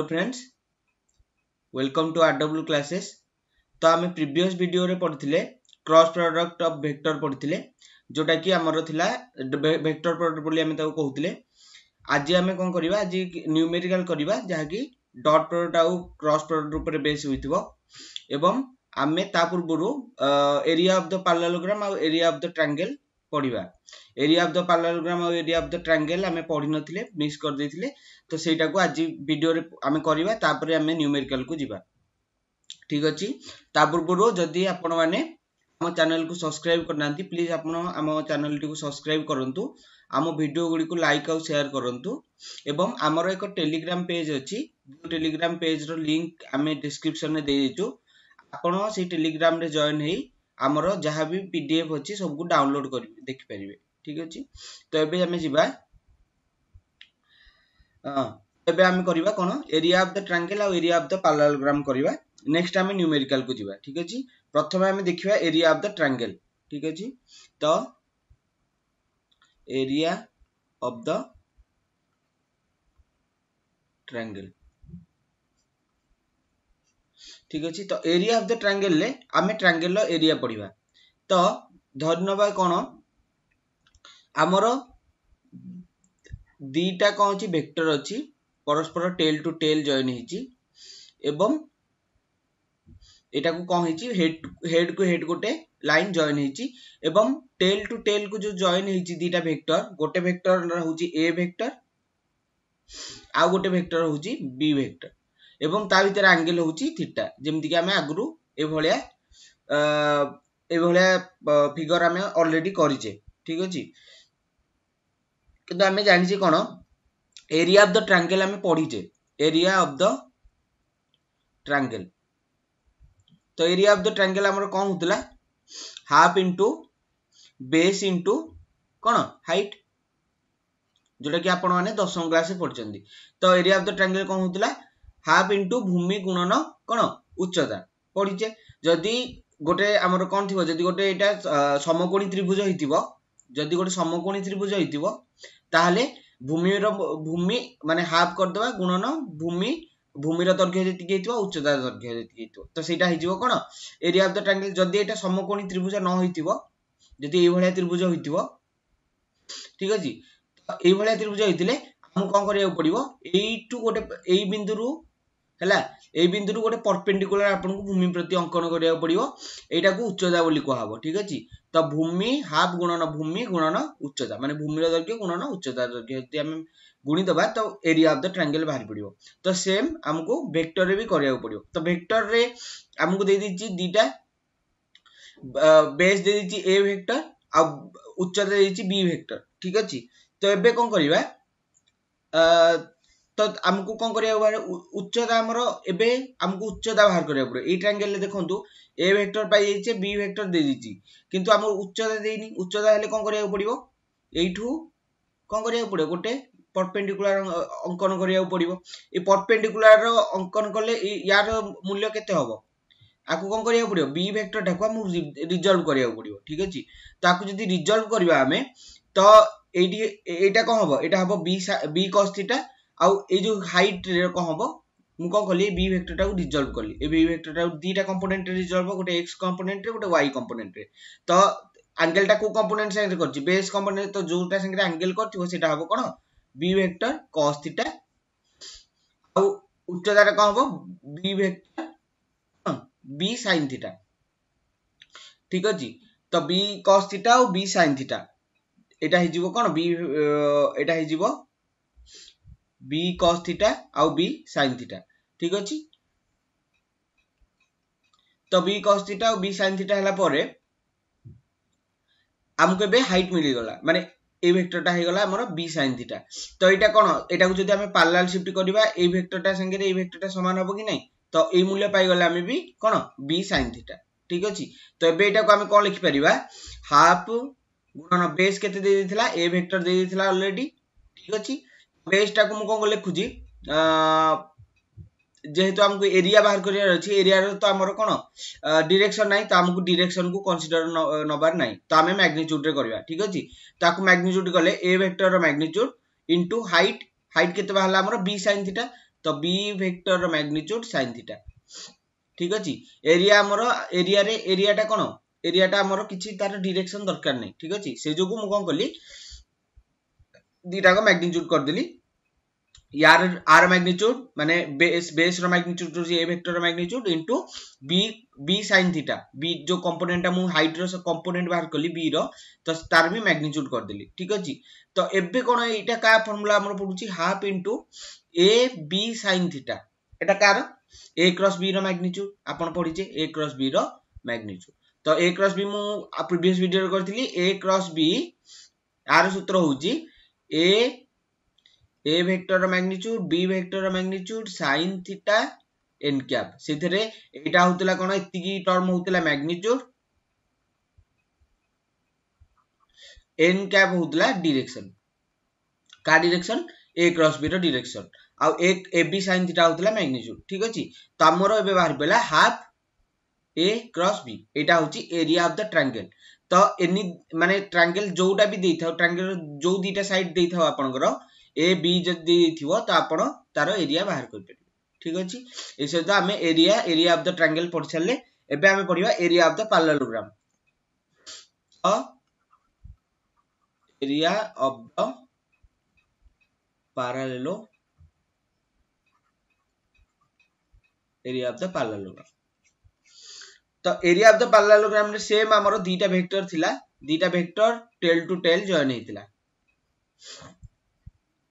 তো friends welcome to R W classes ତ ଆମେ ପ୍ରିଭିୟସ୍ ଭିଡ଼ିଓରେ ପଢ଼ିଥିଲେ କ୍ରସ୍ ପ୍ରଡ଼କ୍ଟ ଅଫ୍ ଭେକ୍ଟର ପଢ଼ିଥିଲେ ଯେଉଁଟାକି ଆମର ଥିଲା ଭେକ୍ଟର ପ୍ରଡ଼କ୍ଟ ବୋଲି ଆମେ ତାକୁ କହୁଥିଲେ ଆଜି ଆମେ କ'ଣ କରିବା ଆଜି ନ୍ୟୁମେରିକାଲ୍ କରିବା ଯାହାକି ଡଟ୍ ପ୍ରଡ଼କ୍ଟ ଆଉ କ୍ରସ୍ ପ୍ରଡ଼କ୍ଟ ଉପରେ ବେସ୍ ହୋଇଥିବ ଏବଂ ଆମେ ତା ପୂର୍ବରୁ ଏରିଆ ଅଫ୍ ଦ ପାରାଲୋଗ୍ରାମ ଆଉ ଏରିଆ ଅଫ୍ ଦ ଟ୍ରାଙ୍ଗେଲ୍ পড়িবা এরিয়া অফ দ পালাগ্রাম ଆଉ এরিয়া অফ ଦ ଟ୍ରାଙ୍ଗେଲ ଆମେ ପଢିନଥିଲେ ମିସ୍ କରିଦେଇଥିଲେ ତ ସେଇଟାକୁ ଆଜି ଭିଡ଼ିଓରେ ଆମେ କରିବା ତାପରେ ଆମେ ନ୍ୟୁମେରିକାଲକୁ ଯିବା ଠିକ୍ ଅଛି ତା ପୂର୍ବରୁ ଯଦି ଆପଣମାନେ ଆମ ଚ୍ୟାନେଲକୁ ସବସ୍କ୍ରାଇବ୍ କରିନାହାନ୍ତି ପ୍ଲିଜ୍ ଆପଣ ଆମ ଚ୍ୟାନେଲଟିକୁ ସବସ୍କ୍ରାଇବ୍ କରନ୍ତୁ ଆମ ଭିଡ଼ିଓ ଗୁଡ଼ିକୁ ଲାଇକ୍ ଆଉ ସେୟାର କରନ୍ତୁ ଏବଂ ଆମର ଏକ ଟେଲିଗ୍ରାମ ପେଜ୍ ଅଛି ଯେଉଁ ଟେଲିଗ୍ରାମ ପେଜ୍ର ଲିଙ୍କ ଆମେ ଡିସ୍କ୍ରିପ୍ସନରେ ଦେଇଦେଇଛୁ ଆପଣ ସେଇ ଟେଲିଗ୍ରାମରେ ଜଏନ୍ ହେଇ ଆମର ଯାହା ବି ପି ଡି ଏଫ୍ ଅଛି ସବୁକୁ ଡାଉନଲୋଡ୍ କରିବେ ଦେଖିପାରିବେ ଠିକ୍ ଅଛି ତ ଏବେ ଆମେ ଯିବା ଏବେ ଆମେ କରିବା କ'ଣ ଏରିଆ ଅଫ୍ ଦ ଟ୍ରାଙ୍ଗେଲ୍ ଆଉ ଏରିଆ ଅଫ୍ ଦ ପାଲାଲୋଗ୍ରାମ୍ କରିବା ନେକ୍ସଟ ଆମେ ନ୍ୟୁମେରିକାଲକୁ ଯିବା ଠିକ୍ ଅଛି ପ୍ରଥମେ ଆମେ ଦେଖିବା ଏରିଆ ଅଫ୍ ଦ ଟ୍ରାଙ୍ଗେଲ୍ ଠିକ୍ ଅଛି ତ ଏରିଆ ଅଫ୍ ଦ ଟ୍ରାଙ୍ଗେଲ୍ ঠিক ଅଛି ତ ଏରିଆ ଅଫ୍ ଦ ଟ୍ରାଙ୍ଗେଲରେ ଆମେ ଟ୍ରାଙ୍ଗେଲର ଏରିଆ ପଢ଼ିବା ତ ଧରିନେବା କ'ଣ ଆମର ଦୁଇଟା କ'ଣ ଅଛି ଭେକ୍ଟର ଅଛି ପରସ୍ପର ଟେଲ୍ ଟୁ ଟେଲ୍ ଜଏନ୍ ହେଇଛି ଏବଂ ଏଇଟାକୁ କ'ଣ ହେଇଛି ହେଡ୍ ହେଡ୍ କୁ ହେଡ୍ ଗୋଟେ ଲାଇନ୍ ଜଏନ୍ ହେଇଛି ଏବଂ ଟେଲ୍ ଟୁ ଟେଲ୍ କୁ ଯୋଉ ଜଏନ୍ ହେଇଛି ଦୁଇଟା ଭେକ୍ଟର ଗୋଟେ ଭେକ୍ଟର ହେଉଛି ଏ ଭେକ୍ଟର ଆଉ ଗୋଟେ ଭେକ୍ଟର ହେଉଛି ବି ଭେକ୍ଟର ଏବଂ ତା ଭିତରେ ଆଙ୍ଗେଲ୍ ହେଉଛି ଥିଟା ଯେମିତିକି ଆମେ ଆଗରୁ ଏଭଳିଆ ଏଭଳିଆ ଫିଗର ଆମେ ଅଲରେଡି କରିଛେ ଠିକ ଅଛି କିନ୍ତୁ ଆମେ ଜାଣିଛେ କ'ଣ ଏରିଆ ଅଫ୍ ଦ ଟ୍ରାଙ୍ଗେଲ୍ ଆମେ ପଢ଼ିଛେ ଏରିଆ ଅଫ୍ ଦ ଟ୍ରାଙ୍ଗେଲ୍ ତ ଏରିଆ ଅଫ୍ ଦ ଟ୍ରାଙ୍ଗେଲ୍ ଆମର କ'ଣ ହେଉଥିଲା ହାଫ୍ ଇଣ୍ଟୁ ବେସ୍ ଇଣ୍ଟୁ କ'ଣ ହାଇଟ୍ ଯେଉଁଟାକି ଆପଣମାନେ ଦଶମ କ୍ଲାସରେ ପଢ଼ିଛନ୍ତି ତ ଏରିଆ ଅଫ୍ ଦ ଟ୍ରାଙ୍ଗେଲ୍ କ'ଣ ହେଉଥିଲା হাফ ইন্টু ভূমি গুণন কোণ উচ্চতা পড়িছে যদি গোটে আমার কম থিব যদি গোটে এটা সমকোণী ত্রিভুজ হইতিব যদি গোটে সমকোণী ত্রিভুজ হইতিব তাহলে ভূমির ভূমি মানে হাফ করদেবা গুণন ভূমি ভূমির দৈর্ঘ্য যেতিকি হইতিব উচ্চতার দৈর্ঘ্য যেতিকি হইতিব তো সেইটা হইଯିବ কোন এরিয়া অফ দ ট্রাঙ্গেল যদি এটা সমকোণী ত্রিভুজ ন হইতিব যদি এইভাবে ত্রিভুজ হইতিব ঠিক আছে এইভাবে ত্রিভুজ হইতিলে ଆମକୁ କଣ କରିବାକୁ ପଡିବ ଏଇଠୁ ଗୋଟେ ଏଇ ବିନ୍ଦୁରୁ ହେଲା ଏଇ ବିନ୍ଦୁରୁ ଗୋଟେ ପରପେଣ୍ଡିକୁଲାର ଆପଣଙ୍କୁ ଭୂମି ପ୍ରତି ଅଙ୍କନ କରିବାକୁ ପଡିବ ଏଇଟାକୁ ଉଚ୍ଚତା ବୋଲି କୁହାହବ ଠିକ ଅଛି ତ ଭୂମି ହାଫ୍ ଗୁଣନ ଭୂମି ଗୁଣନ ଉଚ୍ଚତା ମାନେ ଭୂମିର ଦୈର୍ଘ୍ୟ ଗୁଣନ ଉଚ୍ଚତା ଦୈର୍ଘ୍ୟ ଯଦି ଆମେ ଗୁଣିଦେବା ତ ଏରିଆ ଅଫ୍ ଦ ଟ୍ରାଙ୍ଗେଲ ବାହାରି ପଡିବ ତ ସେମ୍ ଆମକୁ ଭେକ୍ଟରରେ ବି କରିବାକୁ ପଡିବ ତ ଭେକ୍ଟରରେ ଆମକୁ ଦେଇଦେଇଛି ଦିଟା ବେସ୍ ଦେଇଦେଇଛି ଏ ଭେକ୍ଟର ଆଉ ଉଚ୍ଚତା ଦେଇଛି ବି ଭେକ୍ଟର ଠିକ ଅଛି ତ ଏବେ କଣ କରିବା ତ ଆମକୁ କ'ଣ କରିବାକୁ ପଡ଼ିବ ଉଚ୍ଚତା ଆମର ଏବେ ଆମକୁ ଉଚ୍ଚତା ବାହାର କରିବାକୁ ପଡ଼ିବ ଏଇ ଟ୍ରାଙ୍ଗେଲରେ ଦେଖନ୍ତୁ ଏ ଭେକ୍ଟର ପାଇଯାଇଛି ବି ଭେକ୍ଟର ଦେଇଦେଇଛି କିନ୍ତୁ ଆମକୁ ଉଚ୍ଚତା ଦେଇନି ଉଚ୍ଚତା ହେଲେ କ'ଣ କରିବାକୁ ପଡ଼ିବ ଏଇଠୁ କ'ଣ କରିବାକୁ ପଡ଼ିବ ଗୋଟେ ପରପେଣ୍ଡିକୁଲାର ଅଙ୍କନ କରିବାକୁ ପଡ଼ିବ ଏ ପରପେଣ୍ଡିକୁଲାର ଅଙ୍କନ କଲେ ୟାର ମୂଲ୍ୟ କେତେ ହବ ଆକୁ କ'ଣ କରିବାକୁ ପଡ଼ିବ ବି ଭେକ୍ଟରଟାକୁ ଆମକୁ ରିଜଲ୍ଭ କରିବାକୁ ପଡ଼ିବ ଠିକ ଅଛି ତାକୁ ଯଦି ରିଜଲ୍ଭ କରିବା ଆମେ ତ ଏଇଠି ଏଇଟା କ'ଣ ହବ ଏଇଟା ହବ ବି ବି କସ୍ଥିଟା ଆଉ ଏଇ ଯୋଉ ହାଇଟ୍ କଣ ହବ ମୁଁ କଣ କଲି ଏ ବି ଭେକ୍ଟରଟାକୁ ରିଜଲ୍ଭ କଲି ଏ ବି ଭେକ୍ଟରଟାକୁ ଦୁଇଟା କମ୍ପୋନେଣ୍ଟରେ ରିଜଲ୍ଭ ଗୋଟେ ଏକ୍ସ କମ୍ପୋନେଣ୍ଟରେ ଗୋଟେ ୱାଇ କମ୍ପୋନେଣ୍ଟରେ ତ ଆଙ୍ଗେଲଟା କୋଉ କମ୍ପୋନେଣ୍ଟ ସାଙ୍ଗରେ କରିଛି ବେସ୍ କମ୍ପୋନେଣ୍ଟ ତ ଯୋଉଟା ସାଙ୍ଗରେ ଆଙ୍ଗେଲ କରିଥିବ ସେଇଟା ହବ କଣ ବି ଭେକ୍ଟର କସ୍ ଥିଟା ଆଉ ଉଚ୍ଚତାଟା କଣ ହବ b vector b sine theta ଠିକ ଅଛି ତ ବି କସ୍ ଥିଟା ଆଉ ବି ସାଇନ୍ ଥିଟା এটা ହେଇଯିବ କଣ ବି ଏଇଟା ହେଇଯିବ বি cos থিটা আউ বি sin থিটা ঠিক আছে তো বি cos থিটা আউ বি sin থিটা হেলা পরে ଆମକୁ ଏବେ ହାଇଟ୍ ମିଳିଗଲା ମାନେ ଏଇ ଭେକ୍ଟରଟା ହେଇଗଲା ଆମର b sin θ ତ ଏଇଟା କ'ଣ ଏଟାକୁ ଯଦି ଆମେ ପାରାଲାଲ ସିଫ୍ଟ କରିବା ଏଇ ଭେକ୍ଟରଟା ସାଙ୍ଗରେ ଏଇ ଭେକ୍ଟରଟା ସମାନ ହବ କି ନାହିଁ ତ ଏଇ ମୂଲ୍ୟ ପାଇଗଲେ ଆମେ ବି କ'ଣ b sin θ ଠିକ ଅଛି ତ ଏବେ ଏଇଟାକୁ ଆମେ କ'ଣ ଲେଖିପାରିବା ହାଫ୍ ଗୁଣନ ବେସ୍ କେତେ ଦେଇଦେଇଥିଲା ଏ ଭେକ୍ଟର ଦେଇଦେଇଥିଲା ଅଲରେଡି ଠିକ ଅଛି পেজটাকে ମୁଁ କ'ଣ ଲେଖୁଛି যেহেতু আমি এরিয়া বাহার করিবার অছি এরিয়ার তো আমার কোন ডিরেকশন নাই তো আমি ডিরেকশন কু কনসিডর নবার নাই তো আমি ম্যাগনিচিউড রে করিবা ঠিক আছে তাকে ম্যাগনিচিউড কলে এ ভেক্টর র ম্যাগনিচিউড ইনটু হাইট হাইট কেতে বাহালা আমার বি সাইন থিটা তো বি ভেক্টর র ম্যাগনিচিউড সাইন থিটা ঠিক আছে এরিয়া আমার এরিয়ারে এরিয়াটা কোন এরিয়াটা আমার কিছু তার ডিরেকশন দরকার নাই ঠিক আছে সেই যোগু মু কোন কলি ଦିଟାକ ମ୍ୟାଗ୍ନିଚ୍ୟୁଡ୍ କରିଦେଲି ୟାର ଆର ମ୍ୟାଗ୍ନିଚ୍ୟୁଡ୍ ମାନେ ବେସ୍ ବେସ୍ର ମ୍ୟାଗ୍ନିଚ୍ୟୁଡ୍ ହେଉଛି a vector magnitude into b b sine theta ବି ଯୋଉ କମ୍ପୋନେଣ୍ଟଟା ମୁଁ ହାଇଟ୍ର କମ୍ପୋନେଣ୍ଟ ବାହାର କଲି ବିର ତ ତାର ବି ମ୍ୟାଗ୍ନିଚ୍ୟୁଡ୍ କରିଦେଲି ଠିକ୍ ଅଛି ତ ଏବେ କ'ଣ ଏଇଟା କା ଫର୍ମୁଲା ଆମର ପଡ଼ୁଛି half into a b sine theta ଏଟା କାର ଏ କ୍ରସ୍ ବି ର ମ୍ୟାଗ୍ନିଚ୍ୟୁଡ୍ ଆପଣ ପଢ଼ିଛେ ଏ କ୍ରସ୍ ବି ର ମ୍ୟାଗ୍ନିଚ୍ୟୁଡ୍ ତ ଏ କ୍ରସ୍ ବି ମୁଁ ପ୍ରିଭିୟସ୍ ଭିଡ଼ିଓରେ କରିଥିଲି ଏ କ୍ରସ୍ ବି ଆର ସୂତ୍ର ହେଉଛି A, A vector of magnitude, B vector of magnitude, sin theta, n cap. ସେଥିରେ ଏଇଟା ହଉଥିଲା କ'ଣ ଏତିକି ଟର୍ମ ହଉଥିଲା magnitude. n cap ହଉଥିଲା direction. କା direction? A cross B ର direction. ଆଉ A, AB sin theta ହଉଥିଲା magnitude. ଠିକ ଅଛି ତ ଆମର ଏବେ ବାହାରି ପଡ଼ିଲା half ଏ କ୍ରସ୍ ବି ଏଇଟା ହେଉଛି ଏରିଆ ଅଫ୍ ଦ ଟ୍ରାଙ୍ଗେଲ ତ ଏନି ମାନେ ଟ୍ରାଙ୍ଗେଲ ଯୋଉଟା ବି ଦେଇଥାଉ ଟ୍ରାଙ୍ଗେଲ ଯୋଉ ଦୁଇଟା ସାଇଡ୍ ଦେଇଥାଉ ଆପଣଙ୍କର ଏ ବି ଯଦି ଦେଇଥିବ ତ ଆପଣ ତାର ଏରିଆ ବାହାର କରିପାରିବେ ଠିକ ଅଛି ଏ ସହିତ ଆମେ area area of the triangle ପଢିସାରିଲେ ଏବେ ଆମେ ପଢିବା area of the parallelogram area of the parallelo area of the parallelogram ତ ଏରିଆ ଅଫ ଦ ପାରାଲୋଗ୍ରାମରେ ସେମ୍ ଆମର ଦୁଇଟା ଭେକ୍ଟର ଥିଲା ଦୁଇଟା vector tail to tail join ହେଇଥିଲା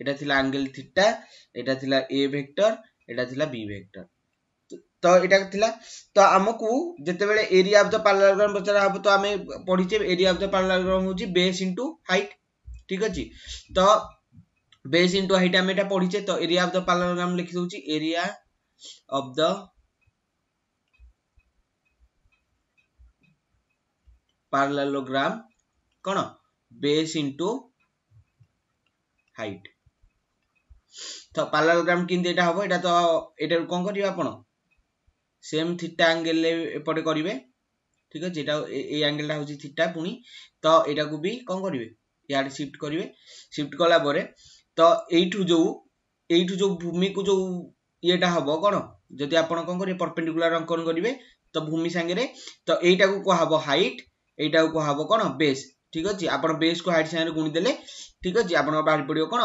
এটা ছিল আঙ্গেল থিটা এটা ছিল এ ভেক্টর এটা ছিল বি ভেক্টর ତ ଏଇଟା ଥିଲା ତ ଆମକୁ ଯେତେବେଳେ ଏରିଆ ଅଫ୍ ଦ ପାରାଗ୍ରାମ ପଚରା ହବ ତ ଆମେ ପଢିଛେ ଏରିଆ ଅଫ୍ ଦ ପାରାଗ୍ରାମ ହେଉଛି ବେସ୍ ଇଣ୍ଟୁ ହାଇଟ୍ ଠିକ ଅଛି ତ ବେସ୍ ଇଣ୍ଟୁ ହାଇଟ୍ ଆମେ ଏଇଟା ପଢିଛେ ତ ଏରିଆ ଅଫ୍ ଦ ପାରାଗ୍ରାମ ଲେଖି ଦଉଛି ଏରିଆ ଅଫ୍ ଦ ପାରାଲାଲୋଗ୍ରାମ କ'ଣ ବେସ୍ ଇଣ୍ଟୁ ହାଇଟ୍ ତ ପାରାଲୋଗ୍ରାମ କେମିତି ଏଇଟା ହବ ଏଇଟା ତ ଏଇଟାରୁ କ'ଣ କରିବେ ଆପଣ ସେମ୍ ଥିଟା ଆଙ୍ଗେଲରେ ଏପଟେ କରିବେ ଠିକ୍ ଅଛି ଏଇଟା ଏଇ ଆଙ୍ଗେଲଟା ହେଉଛି ଥିଟା ପୁଣି ତ ଏଇଟାକୁ ବି କ'ଣ କରିବେ ଇଆଡ଼େ ସିଫ୍ଟ କରିବେ ସିଫ୍ଟ କଲା ପରେ ତ ଏଇଠୁ ଯେଉଁ ଏଇଠୁ ଯେଉଁ ଭୂମିକୁ ଯେଉଁ ଇଏଟା ହବ କ'ଣ ଯଦି ଆପଣ କ'ଣ କରିବେ ପର୍ପେଣ୍ଡିକୁଲାର ଅଙ୍କନ କରିବେ ତ ଭୂମି ସାଙ୍ଗରେ ତ ଏଇଟାକୁ କୁହାହବ ହାଇଟ୍ এইটা কুহব কোণ বেস ঠিক আছে আপনার বেস কু হাইট সাথে গুণিদেলে ঠিক আছে আপনার বাহারি পড়ব কোণ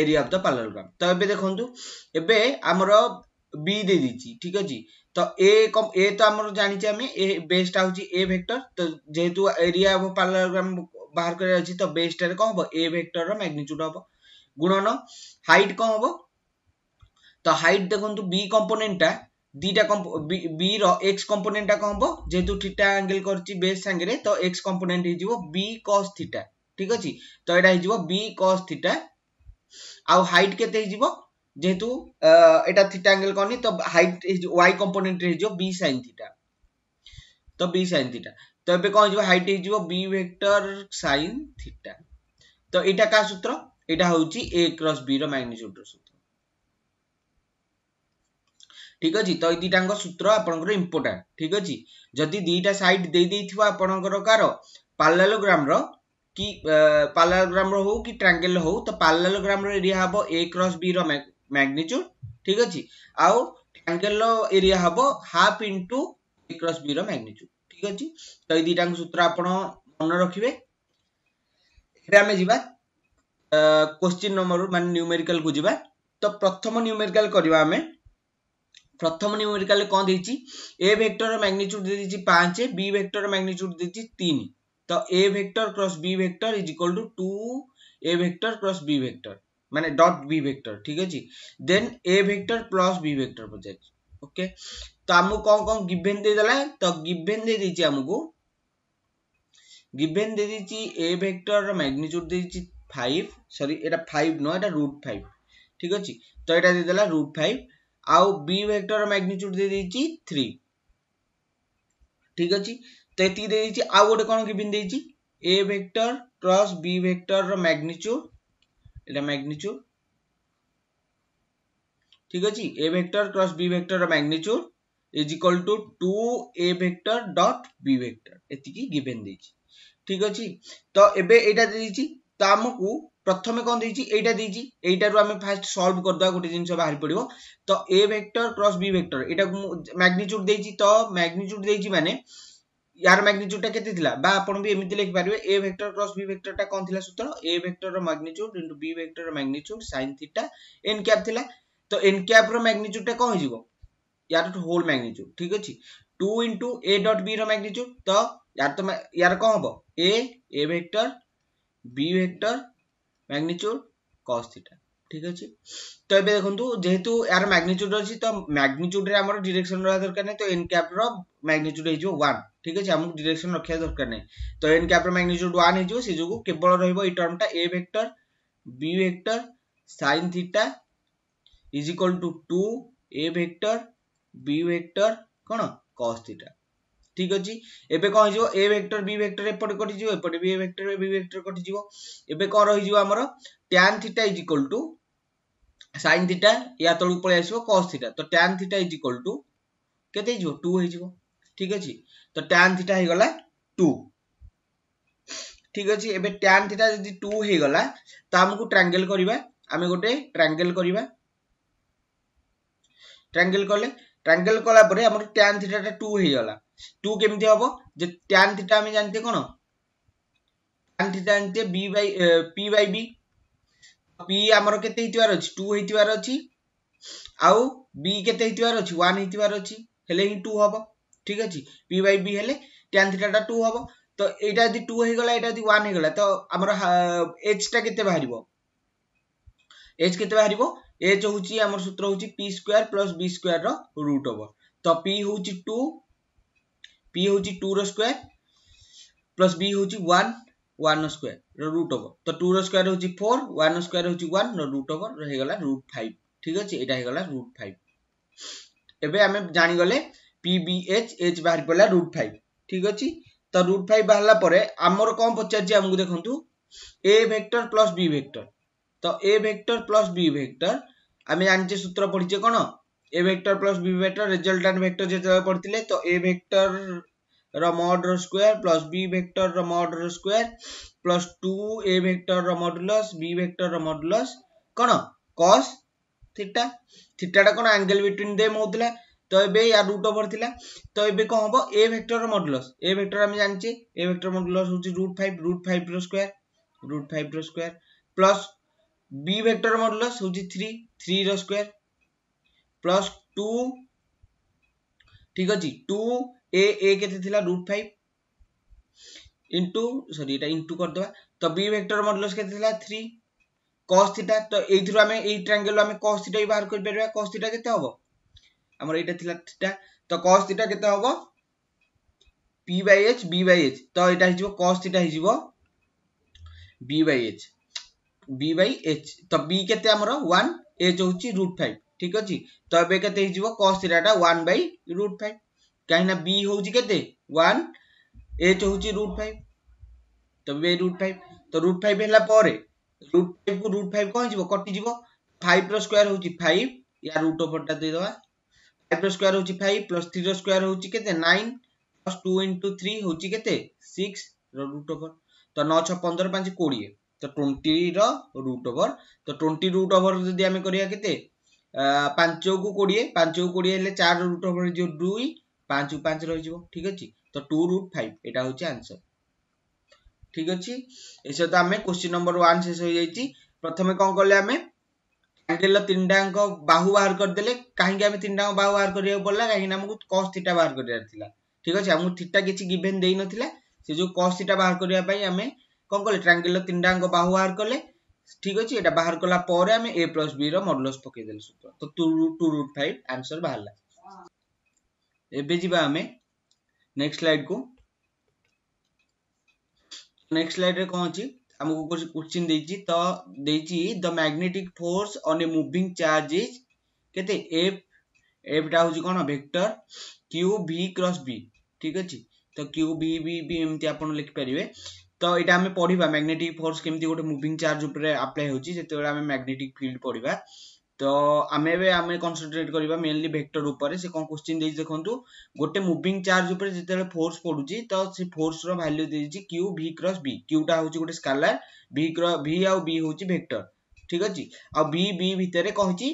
এরিয়া অফ দ প্যারালোগ্রাম তো এবে দেখুন এবে আমার বি দিয়ে দিচ্ছি ঠিক আছে তো এ কম এ তো আমরা জানিছি আমি এ বেসটা হচ্ছে এ ভেক্টর তো যেহেতু এরিয়া অফ প্যারালোগ্রাম বাহার করার আছে তো বেসটার কম হব এ ভেক্টর ম্যাগনিচুড হব গুণন হাইট কম হব তো হাইট দেখুন বি কম্পোনেন্টটা দুইটা বি এক্স কম্পোনেন্টটা কম হব যেহেতু থিটা আঙ্গেল করছি বেস সাংরে তো এক্স কম্পোনেন্ট হয়ে বি কস থিটা ঠিক আছে তো এটা হয়ে বি কস থিটা আউ হাইট কেতে হয়ে যেহেতু এটা থিটা আঙ্গেল করনি তো হাইট ওয়াই কম্পোনেন্ট হয়ে বি সাইন থিটা তো বি সাইন থিটা তো এবে কম হয়ে হাইট হয়ে বি ভেক্টর সাইন থিটা তো এটা কার সূত্র এটা হচ্ছে এ ক্রস বি র ম্যাগনিচিউড সূত্র ঠিক ଅଛି ତ ଏଇ ଦୁଇଟାଙ୍କ ସୂତ୍ର ଆପଣଙ୍କର ଇମ୍ପୋର୍ଟାଣ୍ଟ ଠିକ ଅଛି ଯଦି ଦୁଇଟା ସାଇଡ୍ ଦେଇଦେଇଥିବ ଆପଣଙ୍କର କାର ପାଲାଲୋଗ୍ରାମର କି ପାଲାଲୋଗ୍ରାମର ହଉ କି ଟ୍ରାଙ୍ଗେଲ ହଉ ତ ପାଲାଲୋଗ୍ରାମର ଏରିଆ ହବ ଏ କ୍ରସ୍ ବି ର ମ୍ୟାଗ୍ନିଚ୍ୟୁଡ୍ ଠିକ ଅଛି ଆଉ ଟ୍ରାଙ୍ଗେଲର ଏରିଆ ହବ half into a cross b ର ମ୍ୟାଗ୍ନିଚ୍ୟୁଡ୍ ଠିକ ଅଛି ତ ଏଇ ଦୁଇଟାଙ୍କ ସୂତ୍ର ଆପଣ ମନେ ରଖିବେ ଏବେ ଆମେ ଯିବା କୋଶ୍ଚିନ୍ ନମ୍ବର ମାନେ ନ୍ୟୁମେରିକାଲକୁ ଯିବା ତ ପ୍ରଥମ ନ୍ୟୁମେରିକାଲ କରିବା ଆମେ প্রথম নিউমেরিকাল কম দিয়েছি এ ভেক্টর ম্যাগনিচুড দিয়েছি পাঁচ বি ভেক্টর ম্যাগনিচুড দিয়েছি তিন তো a vector cross b vector is equal to two a vector cross b vector মানে ডট বি ভেক্টর ঠিক আছে then a vector plus b vector পচারছি ওকে তো আমি কম কম গিভেন দিয়ে তো গিভেন দিয়ে দিয়েছি আমি গিভেন দিয়ে দিয়েছি এ ভেক্টর ম্যাগনিচুড দিয়েছি ফাইভ সরি এটা ফাইভ নয় এটা রুট ফাইভ ঠিক আছে তো এটা দিয়ে দেলা রুট ফাইভ ଆଉ ବି ଭେକ୍ଟର ମ୍ୟାଗ୍ନିଚ୍ୟୁଡ୍ ଦେଇଦେଇଛି ଥ୍ରୀ ঠিক আছে তো এতিକି ଦେଇଦେଇଛି ଆଉ ଗୋଟେ କ'ଣ ଗିଭିନ୍ ଦେଇଛି ଏ ଭେକ୍ଟର କ୍ରସ୍ ବି ଭେକ୍ଟରର ମ୍ୟାଗ୍ନିଚ୍ୟୁଡ୍ এটা ম্যাগনিচুড ঠিক আছে a vector cross b vector magnitude is equal to two a vector dot b vector এতিকি গিভেন দিয়েছি ঠিক আছে তো এবে এটা দিয়েছি তো আমাকে প্রথমে কোন দিয়েছি এইটা দিয়েছি এইটারু আমি ফার্স্ট সলভ করদেবা গোটে জিনিস বাহারি পড়ব তো a vector cross b vector এটা ম্যাগনিচুড দিয়েছি তো ম্যাগনিচুড দিয়েছি মানে यार मैग्नीट्यूड टा केते थिला बा आपण भी एमिति लिख पारबे a vector cross b vector टा कोन थिला सूत्र a वेक्टर रो मैग्नीट्यूड इनटू b वेक्टर रो magnitude sin theta n cap थिला तो n कैप रो मैग्नीट्यूड टा कोन हिजिबो यार होल मैग्नीट्यूड ठीक अछि 2 इनटू a डॉट b रो मैग्नीट्यूड तो यार तो यार कोन हबो a a vector b vector magnitude cos θ ঠিক ଅଛି ତ ଏବେ ଦେଖନ୍ତୁ ଯେହେତୁ ଏହାର ମ୍ୟାଗ୍ନିଚ୍ୟୁଡ ଅଛି ତ ମ୍ୟାଗ୍ନିଚ୍ୟୁଡରେ ଆମର ଡିରେକ୍ସନ ରହିବା ଦରକାର ନାହିଁ ତ ଏନ୍ କ୍ୟାପ୍ର ମ୍ୟାଗ୍ନିଚ୍ୟୁଡ ହେଇଯିବ ୱାନ୍ ଠିକ ଅଛି ଆମକୁ ଡିରେକ୍ସନ ରଖିବା ଦରକାର ନାହିଁ ତ ଏନ୍ କ୍ୟାପ୍ର ମ୍ୟାଗ୍ନିଚ୍ୟୁଡ ୱାନ୍ ହେଇଯିବ ସେ ଯୋଗୁଁ କେବଳ ରହିବ ଏଇ ଟର୍ମଟା a vector b vector sine theta is equal to two a vector b vector କ'ଣ କସ୍ ଥିଟା ঠিক আছে এবে কম হয়ে এ ভেক্টর বি ভেক্টর এপটে কটিযোগ এপটে বি ভেক্টর বি ভেক্টর কটিযোগ এবে কম রয়েছে আমার tan theta is equal to sine theta ইয়া তলক পড়ে আসবে কস থিটা তো tan theta is equal to কেতে হয়ে টু হয়ে ঠিক আছে তো ট্যান থিটা হয়ে গলা টু ঠিক আছে এবে ট্যান থিটা যদি টু হয়ে গলা তো আমি ট্রাঙ্গেল করিবা আমি গোটে ট্রাঙ্গেল করিবা ট্রাঙ্গেল কলে ট্রাঙ্গেল কলা পরে আমার ট্যান থিটাটা টু হয়ে গলা ଟୁ କେମିତି ହବ ଯେ ଟ୍ୟାନ୍ ଥିଟା ଆମେ ଜାଣିଛେ କ'ଣ ଟ୍ୟାନ୍ ଥିଟା ଜାଣିଛେ b by p by b p ଆମର କେତେ ହେଇଥିବାର ଅଛି ଟୁ ହେଇଥିବାର ଅଛି ଆଉ ବି କେତେ ହେଇଥିବାର ଅଛି ୱାନ୍ ହେଇଥିବାର ଅଛି ହେଲେ ହିଁ ଟୁ ହବ ଠିକ ଅଛି ପି ବାଇ ବି ହେଲେ ଟ୍ୟାନ୍ ଥିଟାଟା ଟୁ ହବ ତ ଏଇଟା ଯଦି ଟୁ ହେଇଗଲା ଏଇଟା ଯଦି ୱାନ୍ ହେଇଗଲା ତ ଆମର ଏଜ୍ଟା କେତେ ବାହାରିବ ଏଜ୍ କେତେ ବାହାରିବ ଏଜ୍ ହେଉଛି ଆମର ସୂତ୍ର ହେଉଛି ପି ସ୍କୋୟାର ପ୍ଲସ୍ ବି ସ୍କୋୟାରର ରୁଟ୍ ଓଭର ତ ପି ହେଉଛି ଟୁ p হচ্ছে টু র স্কোয়ার প্লস b হচ্ছে ওয়ান ওয়ান স্কোয়ার র রুট ওভর তো টু র স্কোয়ার হচ্ছে ফোর ওয়ান স্কোয়ার হচ্ছে ওয়ান র রুট ওভর হয়ে গলা রুট ফাইভ ঠিক আছে এটা হয়ে গলা রুট ফাইভ এবে আমি জানিগলে পি বি এইচ এইচ বাহারি পড়া রুট ফাইভ ঠিক আছে তো রুট ফাইভ বাহারা পরে আমার কম পচারছি আমি দেখুন a vector plus b vector তো a vector plus b vector আমি জানিছে সূত্র পড়িছে কোণ a vector plus b vector resultant vector ଯେତେବେଳେ ପଢିଥିଲେ ତ a vector ର mod rho square plus b vector ର mod rho square plus 2a vector ର modulus b vector ର modulus কোন cos theta theta টা কোন angle between them হউতলা ତ ଏବେ ୟା ରୁଟ୍ ଓଭର ଥିଲା ତ ଏବେ କଣ ହବ a vector ର modulus a vector ଆମେ ଜାଣିଛେ a vector modulus ହଉଛି √5 √5 ର square √5 ର square plus b vector modulus ହଉଛି 3 3 ର square प्लस टू ঠিক আছে টু ए ए কেতে থিলা √5 ইনটু সরি এটা ইনটু কর দেবা তো বি ভেক্টর মডুলাস কেতে থিলা 3 cos থিটা তো এইথরু আমি এই ট্রায়াঙ্গেল আমি cos থিটা বাহার করি পারিবা cos থিটা কেতে হবো আমার এটা থিলা থিটা তো cos থিটা কেতে হবো p by h b by h তো এটা হইজিব cos থিটা হইজিব b by h b by h তো b কেতে আমার 1 h হচ্ছে √5 ଠିକ ଅଛି ତ ଏବେ କେତେ ହେଇଯିବ କସ୍ ଥିରାଟା ୱାନ୍ ବାଇ ରୁଟ୍ ଫାଇଭ୍ କାହିଁକିନା ବି ହେଉଛି କେତେ ୱାନ୍ ଏଚ୍ ହେଉଛି ରୁଟ୍ ଫାଇଭ୍ ତ ବି ରୁଟ୍ ଫାଇଭ୍ ତ ରୁଟ୍ ଫାଇଭ୍ ହେଲା ପରେ ରୁଟ୍ ଫାଇଭ୍କୁ ରୁଟ୍ ଫାଇଭ୍ କ'ଣ ହେଇଯିବ କଟିଯିବ ଫାଇଭ୍ର ସ୍କୋୟାର୍ ହେଉଛି ଫାଇଭ୍ ୟା ରୁଟ୍ ଓଭର୍ଟା ଦେଇଦେବା ଫାଇଭ୍ର ସ୍କୋୟାର୍ ହେଉଛି ଫାଇଭ୍ ପ୍ଲସ୍ ଥ୍ରୀର ସ୍କୋୟାର୍ ହେଉଛି କେତେ nine plus two into three ହେଉଛି କେତେ ସିକ୍ସର ରୁଟ୍ ଓଭର୍ ତ ନଅ ଛଅ ପନ୍ଦର ପାଞ୍ଚ କୋଡ଼ିଏ ତ ଟ୍ୱେଣ୍ଟିର ରୁଟ୍ ଓଭର୍ ତ ଟ୍ୱେଣ୍ଟି ରୁଟ୍ ଓଭର୍ ଯଦି ଆମେ କରିବା କେତେ ପାଞ୍ଚକୁ କୋଡ଼ିଏ ପାଞ୍ଚକୁ କୋଡ଼ିଏ ହେଲେ ଚାରି ରୁଟ୍ ଓଭର ହେଇଯିବ ଦୁଇ ପାଞ୍ଚକୁ ପାଞ୍ଚ ରହିଯିବ ଠିକ୍ ଅଛି ତ ଟୁ ରୁଟ୍ ଫାଇଭ୍ ଏଇଟା ହେଉଛି ଆନ୍ସର୍ ଠିକ୍ ଅଛି ଏସହିତ ଆମେ କୋଶ୍ଚିନ୍ ନମ୍ବର ୱାନ୍ ଶେଷ ହୋଇଯାଇଛି ପ୍ରଥମେ କ'ଣ କଲେ ଆମେ କ୍ୟାଣ୍ଡେଲର ତିନିଟାଙ୍କ ବାହୁ ବାହାର କରିଦେଲେ କାହିଁକି ଆମେ ତିନିଟାଙ୍କ ବାହୁ ବାହାର କରିବାକୁ ପଡ଼ିଲା କାହିଁକିନା ଆମକୁ କସ୍ ଥିଟା ବାହାର କରିବାର ଥିଲା ଠିକ୍ ଅଛି ଆମକୁ ଥିଟା କିଛି ଗିଭେନ୍ ଦେଇନଥିଲା ସେ ଯେଉଁ କସ୍ ଥିଟା ବାହାର କରିବା ପାଇଁ ଆମେ କ'ଣ କଲେ ଟ୍ରାଙ୍ଗେଲର ତିନିଟାଙ୍କ ବାହୁ ବାହାର କଲେ ଠିକ ଅଛି ଏଇଟା ବାହାର କଲା ପରେ ଆମେ a plus b ର modulus ପକେଇଦେଲେ ସୂତ୍ର ତ 2 root 2 root 5 ଆନ୍ସର ବାହାରିଲା ଏବେ ଯିବା ଆମେ ନେକ୍ସଟ ସ୍ଲାଇଡ କୁ ନେକ୍ସଟ ସ୍ଲାଇଡ ରେ କଣ ଅଛି ଆମକୁ କିଛି क्वेश्चन ଦେଇଛି ତ ଦେଇଛି the magnetic force on a moving charge is କେତେ f f ଟା ହଉଛି କଣ vector q v cross b ଠିକ ଅଛି ତ q v b ବି ଏମିତି ଆପଣ ଲେଖିପାରିବେ ତ ଏଇଟା ଆମେ ପଢିବା ମ୍ୟାଗ୍ନେଟିକ ଫୋର୍ସ କେମିତି ଗୋଟେ ମୁଭିଂ ଚାର୍ଜ ଉପରେ ଆପ୍ଲାଏ ହେଉଛି ଯେତେବେଳେ ଆମେ ମ୍ୟାଗ୍ନେଟିକ ଫିଲ୍ଡ ପଢିବା ତ ଆମେ ଏବେ ଆମେ କନସେଣ୍ଟ୍ରେଟ୍ କରିବା ମେନଲି ଭେକ୍ଟର ଉପରେ ସେ କ'ଣ କୋଶ୍ଚିନ୍ ଦେଇଛି ଦେଖନ୍ତୁ ଗୋଟେ ମୁଭିଂ ଚାର୍ଜ ଉପରେ ଯେତେବେଳେ ଫୋର୍ସ ପଡୁଛି ତ ସେ ଫୋର୍ସର ଭାଲ୍ୟୁ ଦେଇଛି କ୍ୟୁ ଭି କ୍ରସ୍ ବି କ୍ୟୁଟା ହେଉଛି ଗୋଟେ ସ୍କାଲାର ଭି କ୍ର ଭି ଆଉ ବି ହେଉଛି ଭେକ୍ଟର ঠিক আছে আর বি বি ভিতরে কহিছি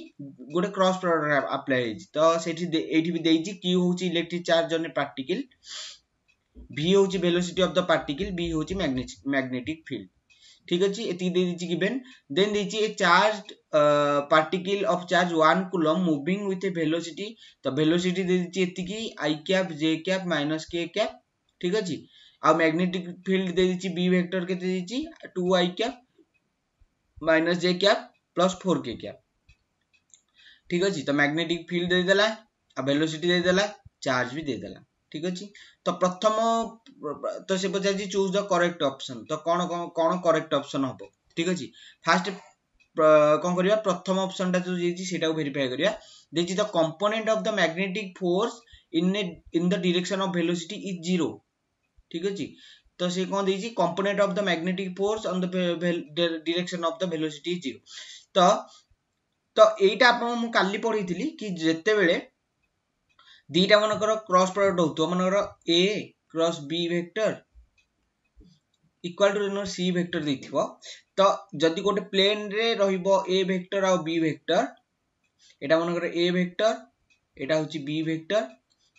গোটে ক্রস প্রডক্ট আপ্লাই হয়েছে তো সেটি এইটি বি দেইছি কিউ হচ্ছে electric charge on a particle v হচ্ছে velocity of the particle b হচ্ছে magnetic field ঠিক আছে এতিকে দেই দিছি given then দিছি a charged uh, particle of charge 1 coulomb moving with a velocity তো velocity দেই দিছি এতিকি i cap j cap minus k cap ঠিক আছে আর ম্যাগনেটিক ফিল্ড দেই দিছি b ভেক্টর কে দেই দিছি 2i cap minus j cap plus 4k cap ঠিক আছে তো ম্যাগনেটিক ফিল্ড দেই দেলা আর velocity দেই দেলা চার্জ भी দেই দেলা ঠিক ଅଛି ତ ପ୍ରଥମ ତ ସେ ପଚାରିଛି ଚୁଜ୍ ଦ କରେକ୍ଟ ଅପସନ୍ ତ କ'ଣ କ'ଣ କ'ଣ କରେକ୍ଟ ଅପସନ୍ ହବ ଠିକ ଅଛି ଫାଷ୍ଟ କ'ଣ କରିବା ପ୍ରଥମ ଅପସନ୍ଟା ଯେଉଁ ଦେଇଛି ସେଇଟାକୁ ଭେରିଫାଏ କରିବା ଦେଇଛି the component of the magnetic force in in the direction of velocity is zero ଠିକ ଅଛି ତ ସେ କ'ଣ ଦେଇଛି component of the magnetic force on the direction of the velocity is zero ତ ତ ଏଇଟା ଆପଣଙ୍କୁ ମୁଁ କାଲି ପଢ଼େଇଥିଲି କି ଯେତେବେଳେ দুইটা মনে করো ক্রস প্রোডাক্ট হতো মনে করো a cross b vector equal to ঋଣ ସି ଭେକ୍ଟର ଦେଇଥିବ ତ ଯଦି ଗୋଟେ ପ୍ଲେନ୍ରେ ରହିବ ଏ ଭେକ୍ଟର ଆଉ ବି ଭେକ୍ଟର ଏଇଟା ମନେକର ଏ ଭେକ୍ଟର ଏଇଟା ହେଉଛି ବି ଭେକ୍ଟର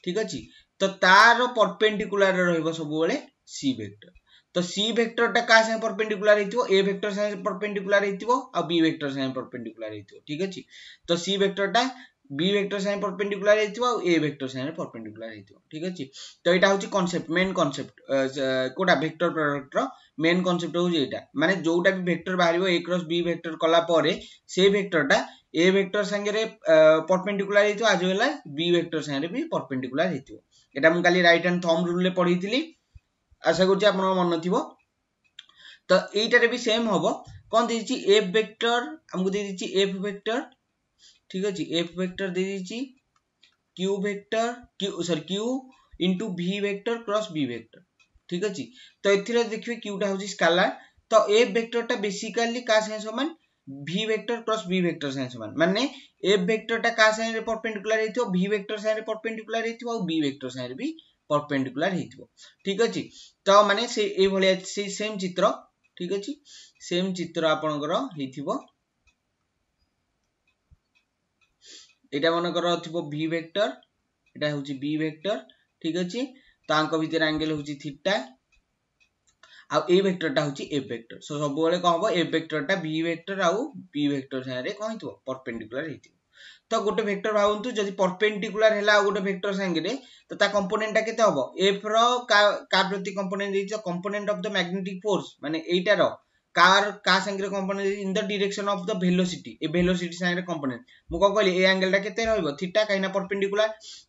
ଠିକ ଅଛି ତ ତାର ପରପେଣ୍ଡିକୁଲାରରେ ରହିବ ସବୁବେଳେ ସି ଭେକ୍ଟର ତ ସି ଭେକ୍ଟରଟା କାହା ସାଙ୍ଗେ ପରପେଣ୍ଡିକୁଲାର ହେଇଥିବ ଏ ଭେକ୍ଟର ସାଙ୍ଗେ ପରପେଣ୍ଡିକୁଲାର ହେଇଥିବ ଆଉ ବି ଭେକ୍ଟର ସାଙ୍ଗେ ପରପେଣ୍ଡିକୁଲାର ହେଇଥିବ ଠିକ ଅଛି ତ ସି ଭେକ୍ଟରଟା বি ভেক্টর সাইন परपेंडिकुलर ହେଇଥିବ ଆଉ a ভেক্টর ସାଇନ परपेंडिकुलर ହେଇଥିବ ଠିକ ଅଛି ତ ଏଇଟା ହଉଛି କନସେପ୍ଟ ମେନ୍ କନସେପ୍ଟ କୋଉଟା ଭେକ୍ଟର ପ୍ରଡକ୍ଟର ମେନ୍ କନସେପ୍ଟ ହଉଛି ଏଇଟା ମାନେ ଯୋଉଟା ବି ଭେକ୍ଟର ବାହାରିବ a କ୍ରସ୍ b ଭେକ୍ଟର କଲା ପରେ ସେଇ ଭେକ୍ଟରଟା a ଭେକ୍ଟର ସାଙ୍ଗରେ परपेंडिकुलर ହେଇଥିବ ଆଜି ହେଲା b ଭେକ୍ଟର ସାଙ୍ଗରେ ବି परपेंडिकुलर ହେଇଥିବ এটা ମୁଁ କାଲି ରାଇଟ୍ ହ୍ୟାଣ୍ଡ ଥମ୍ବ ରୁଲରେ ପଢିଥିଲି ଆଶା କରୁଛି ଆପଣଙ୍କ ମନ ଥିବ ତ ଏଇଟାରେ ବି ସେମ୍ ହବ କ'ଣ ଦେଇଛି ଏଫ୍ ଭେକ୍ଟର ଆମକୁ ଦେଇଦେଇଛି ଏଫ୍ ଭେକ୍ଟର ঠিক আছে এফ ভেক্টর দিয়ে দিয়েছি q vector q sorry q into v vector cross b vector ঠিক আছে তো এর দেখবে কিউটা হচ্ছে স্কালার তো এফ ভেক্টরটা বেসিক্যালি কার সাথে সমান v vector cross b vector সাথে সমান মানে এফ ভেক্টরটা কার সাথে পরপেন্ডিকুলার হইতিব ভি ভেক্টর সাথে পরপেন্ডিকুলার হইতিব আর বি ভেক্টর সাথে বি পরপেন্ডিকুলার হইতিব ঠিক আছে তো মানে সেই এই ভলিয়া সেই সেম চিত্র ঠিক আছে সেম চিত্র আপনার হইতিব এটা ମନେକର ଥିବ ବି ଭେକ୍ଟର এটা ହେଉଛି ବି ଭେକ୍ଟର ଠିକ ଅଛି ତାଙ୍କ ଭିତରେ ଆଙ୍ଗେଲ ହେଉଛି ଥିଟା ଆଉ ଏ ଭେକ୍ଟରଟା ହେଉଛି ଏ ଭେକ୍ଟର ସୋ ସବୁବେଳେ କ'ଣ ହବ ଏ ଭେକ୍ଟରଟା ବି ଭେକ୍ଟର ଆଉ ବି ଭେକ୍ଟର ସାଙ୍ଗରେ କ'ଣ ହେଇଥିବ ପରପେଣ୍ଡିକୁଲାର ହେଇଥିବ ତ ଗୋଟେ ଭେକ୍ଟର ଭାବନ୍ତୁ ଯଦି ପରପେଣ୍ଡିକୁଲାର ହେଲା ଆଉ ଗୋଟେ ଭେକ୍ଟର ସାଙ୍ଗରେ ତ ତା କମ୍ପୋନେଣ୍ଟଟା କେତେ ହବ ଏଫ୍ ର କା ପ୍ରତି କମ୍ପୋନେଣ୍ଟ ଦେଇଛି component of the magnetic force ମାନେ ଏଇଟାର कार କାହା ସାଙ୍ଗରେ component in the direction of the velocity ଏ ଭେଲୋସିଟି ସାଙ୍ଗରେ कंपोनेंट ମୁଁ କଣ କହିଲି ए एंगल କେତେ ରହିବ रहइबो କାହିଁକିନା काइना ଯେଉଁଟା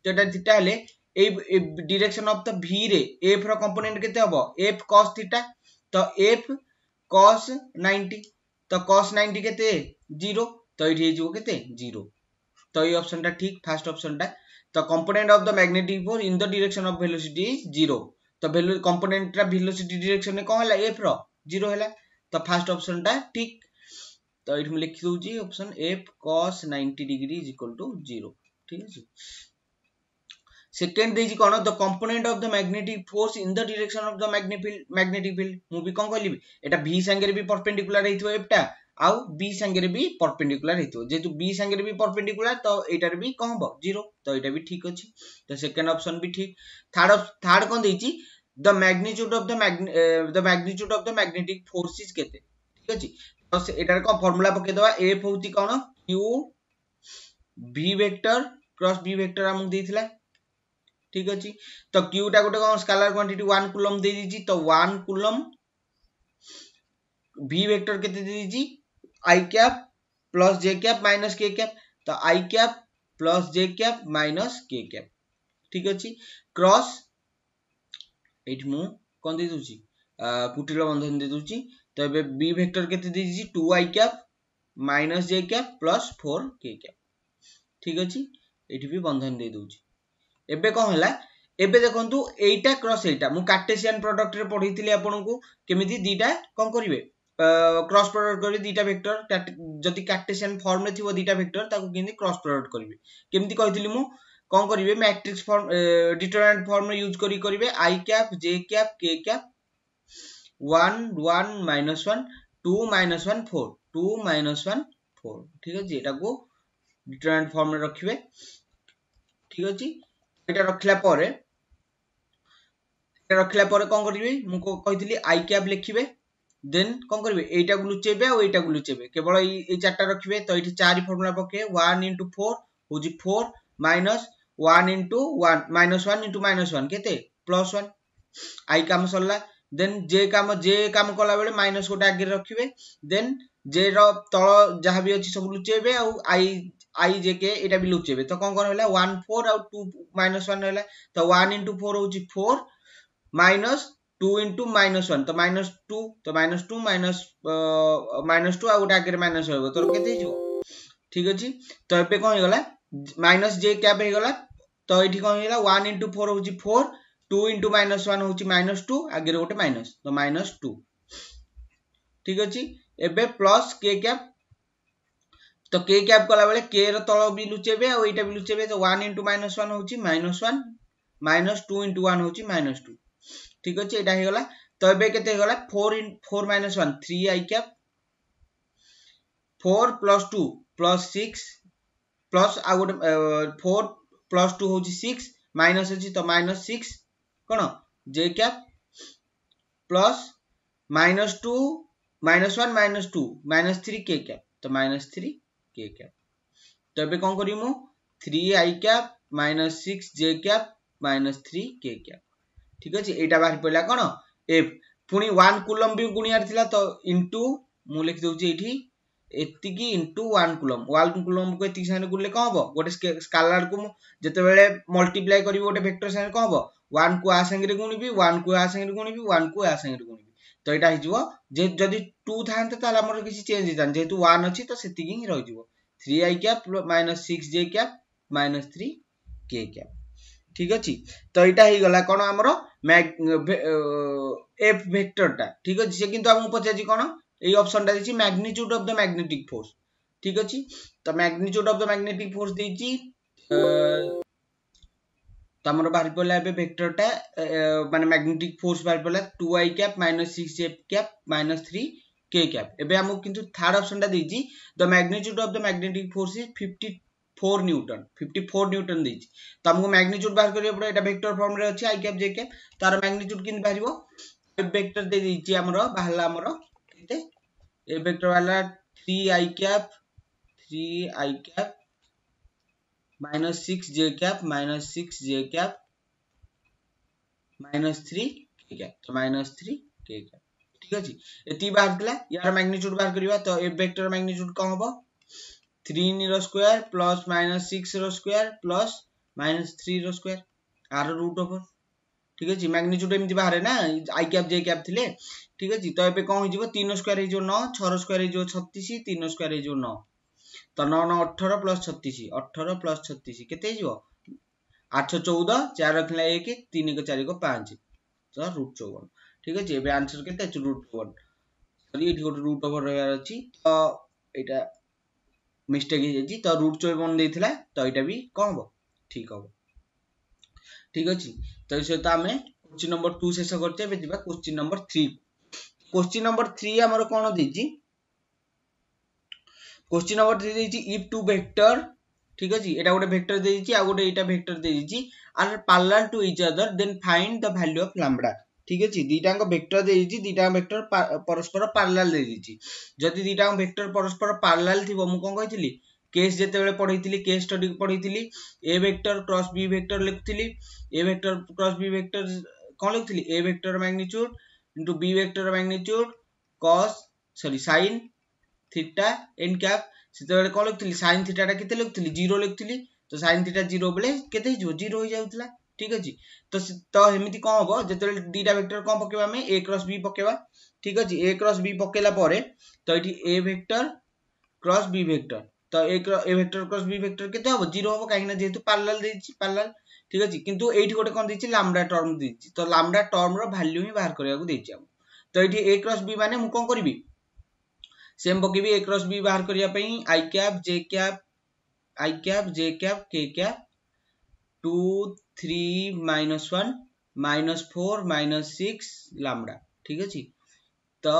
तो ହେଲେ थीटा हेले ए डायरेक्शन ऑफ द v रे f रो कंपोनेंट केते हबो f cos थीटा तो f cos 90 तो cos 90 केते 0 तो एठी हेजो केते 0 तो ए ऑप्शन टा ठीक फर्स्ट ऑप्शन टा तो component of the magnetic force in the direction of velocity 0 तो कंपोनेंट टा वेलोसिटी डायरेक्शन f 0 ତ ଫାର୍ଷ୍ଟ ଅପସନଟା ଠିକ୍ ତ ଏଇଠି ମୁଁ ଲେଖିଦେଉଛି option f cos ninety degree is equal to zero ঠিক আছে সেকেন্ড দিয়েছি কোণ the component of the magnetic force in the direction of the magnetic field magnetic field মু বি কোন কইলি এটা ভি সাঙ্গে বি পারপেন্ডিকুলার হইতো এফটা আউ বি সাঙ্গে বি পারপেন্ডিকুলার হইতো যেহেতু বি সাঙ্গে বি পারপেন্ডিকুলার তো এটার বি কোন হবো জিরো তো এটা বি ঠিক আছে তো সেকেন্ড অপশন বি ঠিক থার্ড থার্ড কোন দিয়েছি the magnitude of the mag uh, the magnitude of the magnetic forces কেতে ঠিক আছে তো এটার কোন ফর্মুলা পকে দেবা f হউতি কোন q b vector cross b vector আমক দেইতিলা ঠিক আছে তো q টা গোটে কোন স্কেলার কোয়ান্টিটি 1 কুলম দেই দিছি তো 1 কুলম b ভেক্টর কেতে দেই দিছি i cap plus j cap minus k cap তো i cap plus j cap minus k cap ঠিক আছে ক্রস ଏଇଠି ମୁଁ କ'ଣ ଦେଇଦେଉଛି କୁଟିଳ ବନ୍ଧନୀ ଦେଇଦେଉଛି ତ ଏବେ ବି ଭେକ୍ଟର କେତେ ଦେଇଦେଇଛି two i cap minus j cap plus four k cap ଠିକ୍ ଅଛି ଏଇଠି ବି ବନ୍ଧନୀ ଦେଇଦେଉଛି ଏବେ କ'ଣ ହେଲା ଏବେ ଦେଖନ୍ତୁ ଏଇଟା କ୍ରସ୍ ଏଇଟା ମୁଁ କାର୍ଟେସିଆନ୍ ପ୍ରଡକ୍ଟରେ ପଢ଼େଇଥିଲି ଆପଣଙ୍କୁ କେମିତି ଦୁଇଟା କ'ଣ କରିବେ କ୍ରସ୍ ପ୍ରଡକ୍ଟ କରିବେ ଦୁଇଟା ଭେକ୍ଟର ଯଦି କାର୍ଟେସିଆନ୍ ଫର୍ମରେ ଥିବ ଦୁଇଟା ଭେକ୍ଟର ତାକୁ କେମିତି କ୍ରସ୍ ପ୍ରଡକ୍ଟ କରିବେ କେମିତି କହିଥିଲି ମୁଁ କ'ଣ କରିବେ ମ୍ୟାଟ୍ରିକ୍ସ ଫର୍ମ ଡିଟରନାଣ୍ଟ ଫର୍ମରେ ୟୁଜ୍ କରି କରିବେ i cap j cap k cap one one minus one two minus one four two minus one four ঠিক আছে এটাকে ডিটারমিনেন্ট ফর্মে রাখবে ঠিক আছে এটা রাখিলা পরে এটা রাখিলা পরে কোন করিবে মু কইଥିଲି আই ক্যাপ লিখিবে দেন কোন করিবে এইটা গুলো চেবে আর এইটা গুলো চেবে কেবল এই এই চারটা রাখিবে তো এটি চারি ফর্মুলা পকে 1 4 হচ্ছে 4 minus 1 into 1 minus 1 into minus 1 केते plus 1 i काम सरला देन j काम j काम कला बेले minus कोटा आगे रखिबे देन j रो तळ जहा भी अछि सब लुचेबे आ i i j के एटा भी लुचेबे तो कोन कोन होला 1 4 आ 2 minus 1 होला तो 1 into 4 होछि 4 minus 2 into minus 1 तो minus 2 तो minus 2 minus minus 2 आ गोटा आगे minus होबो तो केते हिजो ठीक अछि तो एबे कोन होइगला মাইনস ଜେ କ୍ୟାପ୍ ହେଇଗଲା ତ ଏଠି କ'ଣ ହେଇଗଲା ୱାନ୍ ଇଣ୍ଟୁ ଫୋର୍ ହେଉଛି four two into minus one ହେଉଛି ମାଇନସ୍ ଟୁ ଆଗରେ ଗୋଟେ ମାଇନସ୍ ତ ମାଇନସ୍ ଟୁ ଠିକ୍ ଅଛି ଏବେ ପ୍ଲସ୍ କେ କ୍ୟାପ୍ ତ କେ କ୍ୟାପ୍ କଲାବେଳେ କେ ର ତଳ ବି ଲୁଚେଇବେ ଆଉ ଏଇଟା ବି ଲୁଚେଇବେ ତ ୱାନ୍ ଇଣ୍ଟୁ ମାଇନସ୍ ୱାନ୍ ହେଉଛି minus one minus two into one ହେଉଛି ମାଇନସ୍ ଟୁ ଠିକ୍ ଅଛି ଏଇଟା ହେଇଗଲା ତ ଏବେ କେତେ ହେଇଗଲା four four minus one three i cap four plus two plus six plus ଆଉ ଗୋଟେ ଫୋର୍ ପ୍ଲସ୍ ଟୁ ହେଉଛି ସିକ୍ସ ମାଇନସ୍ ଅଛି ତ ମାଇନସ୍ ସିକ୍ସ କ'ଣ j cap plus minus two minus one minus two minus three k cap ତ minus three k cap ତ ଏବେ କ'ଣ କରିବି ମୁଁ three i cap minus six j cap minus three k cap ঠিক আছে এইটা বাহারি পড়া কোণ এফ পুঁ ওয়ান কুলম বি গুণিয়ার লা তো ইন্টু মু লিখি দেছি এইটি ଏତିକି ଇଣ୍ଟୁ ୱାନ୍ କୁଲମ୍ ୱାନ୍ କୁଲମ୍କୁ ଏତିକି ସାଙ୍ଗରେ ଗୁଣିଲେ କ'ଣ ହେବ ଗୋଟେ ସ୍କାଲାରକୁ ମୁଁ ଯେତେବେଳେ ମଲ୍ଟିପ୍ଲାଏ କରିବି ଗୋଟେ ଭେକ୍ଟର ସାଙ୍ଗରେ କ'ଣ ହେବ ୱାନ୍କୁ ଆ ସାଙ୍ଗରେ ଗୁଣିବି ୱାନ୍କୁ ଆ ସାଙ୍ଗରେ ଗୁଣିବି ୱାନ୍କୁ ଆ ସାଙ୍ଗରେ ଗୁଣିବି ତ ଏଇଟା ହେଇଯିବ ଯେ ଯଦି ଟୁ ଥାନ୍ତା ତାହେଲେ ଆମର କିଛି ଚେଞ୍ଜ ହେଇଥାନ୍ତା ଯେହେତୁ ୱାନ୍ ଅଛି ତ ସେତିକି ହିଁ ରହିଯିବ three i cap minus six j cap minus three k cap ঠিক আছে তো এটা হইগলা কোণ আমার এফ ভেক্টরটা ঠিক আছে সে কিন্তু আমি পচারছি কোণ এই অপশনটা দিয়েছি magnitude of the magnetic force ঠিক আছে তো magnitude of the magnetic force দিয়েছি তো ଆମର ବାହାରି ପଡ଼ିଲା ଏବେ ଭେକ୍ଟରଟା ମାନେ ମ୍ୟାଗ୍ନେଟିକ୍ ଫୋର୍ସ ବାହାରି ପଡ଼ିଲା two i cap minus six f cap minus three k cap ଏବେ ଆମକୁ କିନ୍ତୁ ଥାର୍ଡ଼ ଅପସନଟା ଦେଇଛି the magnitude of the magnetic force is fifty four newton fifty four newton দিয়েছি তো আমাকে ম্যাগনিচুড বাহার করিয়া পড়ে এটা ভেক্টর ফর্মরে অছি আই ক্যাপ জে ক্যাপ তার ম্যাগনিচুড কিন্তু বাহিব ভেক্টর দিয়ে দিয়েছি আমার বাহারা আমার ए वेक्टर वाला three i cap three i cap minus six j cap minus six j cap minus three k cap तो माइनस थ्री के कैप ठीक अच्छे ये बाहर यार मैग्निट्यूड बाहर करवा तो ए वेक्टर मैग्निट्यूड कौन हम three square plus minus six square plus minus three square आर रुट ओवर ঠিক আছে ম্যাগনিच्यूड এমতি ବାହାରେ না i ক্যাপ j ক্যাপ থিলে ঠিক আছে তো এবে কোন হইজিব 3 স্কয়ার হইজিব 9 6 স্কয়ার হইজিব 36 3 স্কয়ার হইজিব 9 তো 9 9 18 প্লাস 36 18 প্লাস 36 কেতে হইজিব 8 14 4 রাখলে 1 3 4 4 5 তো √54 ঠিক আছে এবে आंसर কেতে √54 সরি এটি গোটে রুট ওভার রয়ার আছে তো এটা মিস্টেক হয়ে যাচ্ছে তো রুট চৌবন দিয়েছিলা তো এটা বি কম হব ঠিক হব ঠিক ଅଛି ତା ସହିତ ଆମେ କୋଶ୍ଚିନ୍ ନମ୍ବର ଟୁ ଶେଷ କରିଛେ ଏବେ ଯିବା question number three question number three ଆମର କ'ଣ ଦେଇଛି কোশ্চিন নম্বর দিয়ে দিয়েছি ইফ টু ভেক্টর ঠিক আছে এটা গোটে ভেক্টর দিয়ে দিয়েছি আর গোটে এটা ভেক্টর দিয়ে দিয়েছি are parallel to each other then find the value of lambda ঠিক আছে দুইটাঙ্ক ভেক্টর দিয়ে দিয়েছি দুইটাঙ্ক ভেক্টর পরস্পর পার্লাল দিয়ে দিয়েছি যদি দুইটাঙ্ক ভেক্টর পরস্পর পার্লাল থিব মু কোন কইছিলি କେସ୍ ଯେତେବେଳେ ପଢ଼େଇଥିଲି କେସ୍ ଷ୍ଟଡି ପଢ଼େଇଥିଲି a vector cross b vector ଲେଖୁଥିଲି a vector cross b vector କ'ଣ ଲେଖୁଥିଲି a vector magnitude into b vector magnitude cos sorry sine theta n cap সেতবে কল লিখলি সাইন থিটাটা কেতে লিখলি জিরো লিখলি তো সাইন থিটা জিরো বেলে কেতে হইছো জিরো হই যাউতলা ঠিক আছে তো তো এমিতি কোন হবো যেতে দুইটা ভেক্টর কোন পকেবা আমি এ ক্রস বি পকেবা ঠিক আছে এ ক্রস বি পকেলা পরে তো এটি a vector cross b vector তো a vector cross b vector কেতে হব জিরো হব কাহিঁকিনা যেহেতু পার্লাল দিয়েছি পার্লাল ঠিক আছে কিন্তু এইটি গোটে কোন দিয়েছি লামডা টর্ম দিয়েছি তো লামডা টর্ম ভ্যালু হি বাহার করিবাকু দিয়েছি আমি তো এটি এ ক্রস বি মানে মু কোন করিবি সেম পকিবি এ ক্রস বি বাহার করিয়া পাই i cap j cap i cap j cap k cap 2 3 1 4 6 lambda ঠিক আছে তো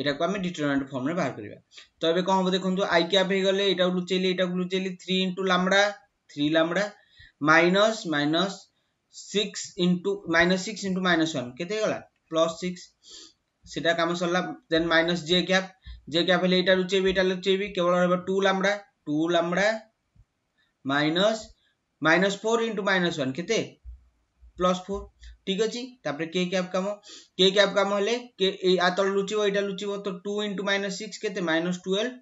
এটাকে ଆମେ ডিটারমিনেন্ট ଫର୍ମରେ ବାହାର କରିବା ତ ଏବେ କ'ଣ দেখুন ଦେଖନ୍ତୁ ଆଇ କ୍ୟାପ୍ ହେଇଗଲେ ଏଇଟାକୁ ଲୁଚେଇଲି ଏଇଟାକୁ ଲୁଚେଇଲି three into lambda three lambda minus minus six into minus six into minus one কেতে গলা প্লস সিক্স সেটা কাম সরলা then minus j cap j cap হলে এইটা লুচেবি এটা লুচেবি কেবল রহব two lambda two lambda minus minus four into minus one কেতে প্লস ফোর ঠিক ଅଛି ତାପରେ k କ୍ୟାପ୍ କାମ k କ୍ୟାପ୍ କାମ ହେଲେ k ଆ ତଳେ ଲୁଚିବ ଏଇଟା ଲୁଚିବ ତ 2 into minus 6 କେତେ minus 12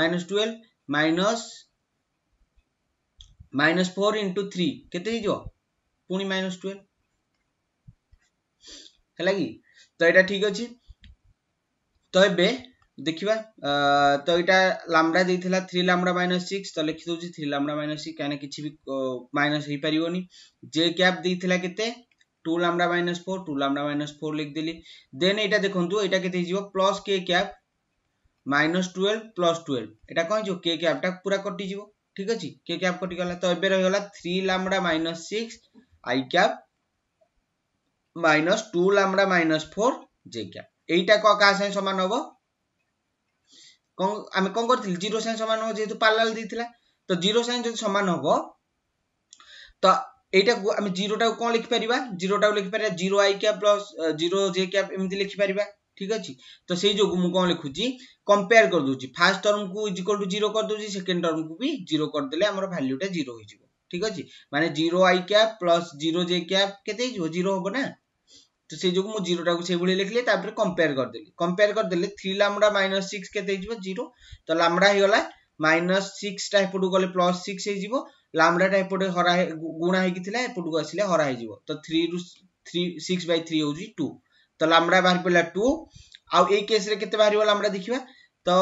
minus 12 minus minus 4 into 3 କେତେ ହେଇଯିବ ପୁଣି minus 12 ହେଲା କି ତ ଏଇଟା ଠିକ ଅଛି ତ ଏବେ ଦେଖିବା ତ ଏଇଟା ଲାମ୍ବଡା ଦେଇଥିଲା ଥ୍ରୀ ଲାମ୍ବଡା ମାଇନସ୍ ସିକ୍ସ ତ ଲେଖିଦେଉଛି ଥ୍ରୀ ଲାମ୍ବଡା ମାଇନସ୍ ସିକ୍ସ କାହିଁକିନା କିଛି ବି ମାଇନସ୍ ହେଇପାରିବନି ଜେ କ୍ୟାପ୍ ଦେଇଥିଲା କେତେ two lambda minus four two lambda minus four লিখিদেলি ଦେନ୍ ଏଇଟା ଦେଖନ୍ତୁ ଏଇଟା କେତେ ହେଇଯିବ plus k cap minus twelve plus twelve ଏଇଟା କ'ଣ ହେଇଯିବ କେ କ୍ୟାପ୍ଟା ପୁରା କଟିଯିବ ଠିକ୍ ଅଛି କେ କ୍ୟାପ୍ କଟିଗଲା ତ ଏବେ ରହିଗଲା three lambda minus six i cap minus two lambda minus four j cap ଏଇଟା କାହା ସାଙ୍ଗେ ସମାନ ହବ କ'ଣ ଆମେ କ'ଣ କରିଥିଲେ ଜିରୋ ସାଙ୍ଗେ ସମାନ ହବ ଯେହେତୁ ପାଲାଲ ଦେଇଥିଲା ତ ଜିରୋ ସାଙ୍ଗେ ଯଦି ସମାନ ହବ ତ এইটাକୁ ଆମେ ଜିରୋଟାକୁ କ'ଣ ଲେଖିପାରିବା ଜିରୋଟାକୁ ଲେଖିପାରିବା zero i cap plus zero j cap ଏମିତି ଲେଖିପାରିବା ঠিক আছে তো সেই যোগ মু কোন লিখুছি কম্পেয়ার করে দেউছি ফার্স্ট টার্ম কু ইজ ইকুয়াল টু 0 করে দেউছি সেকেন্ড টার্ম কু বি 0 করে দিলে আমার ভ্যালুটা 0 হয়ে যাব ঠিক আছে মানে 0 i cap plus 0 j cap কত হয়ে যাব 0 হবে না তো সেই যোগ মু 0 টাকু সেই ভলি লিখলি তারপরে কম্পেয়ার করে দিলি কম্পেয়ার করে দিলে 3 ল্যামডা -6 কত হয়ে যাব 0 তো ল্যামডা হই গলা -6 টা এপটু গলে +6 হয়ে যাব ଲାମ୍ବଡାଟା ଏପଟେ ହରା ଗୁଣା ହେଇକି ଥିଲା ଏପଟକୁ ଆସିଲେ ହରା ହେଇଯିବ ତ ଥ୍ରୀରୁ ଥ୍ରୀ ସିକ୍ସ ବାଇ ଥ୍ରୀ ହେଉଛି ଟୁ ତ ଲାମ୍ବଡା ବାହାରି ପଡ଼ିଲା ଟୁ ଆଉ ଏଇ କେସ୍ରେ କେତେ ବାହାରିବ ଲାମ୍ବଡା ଦେଖିବା ତ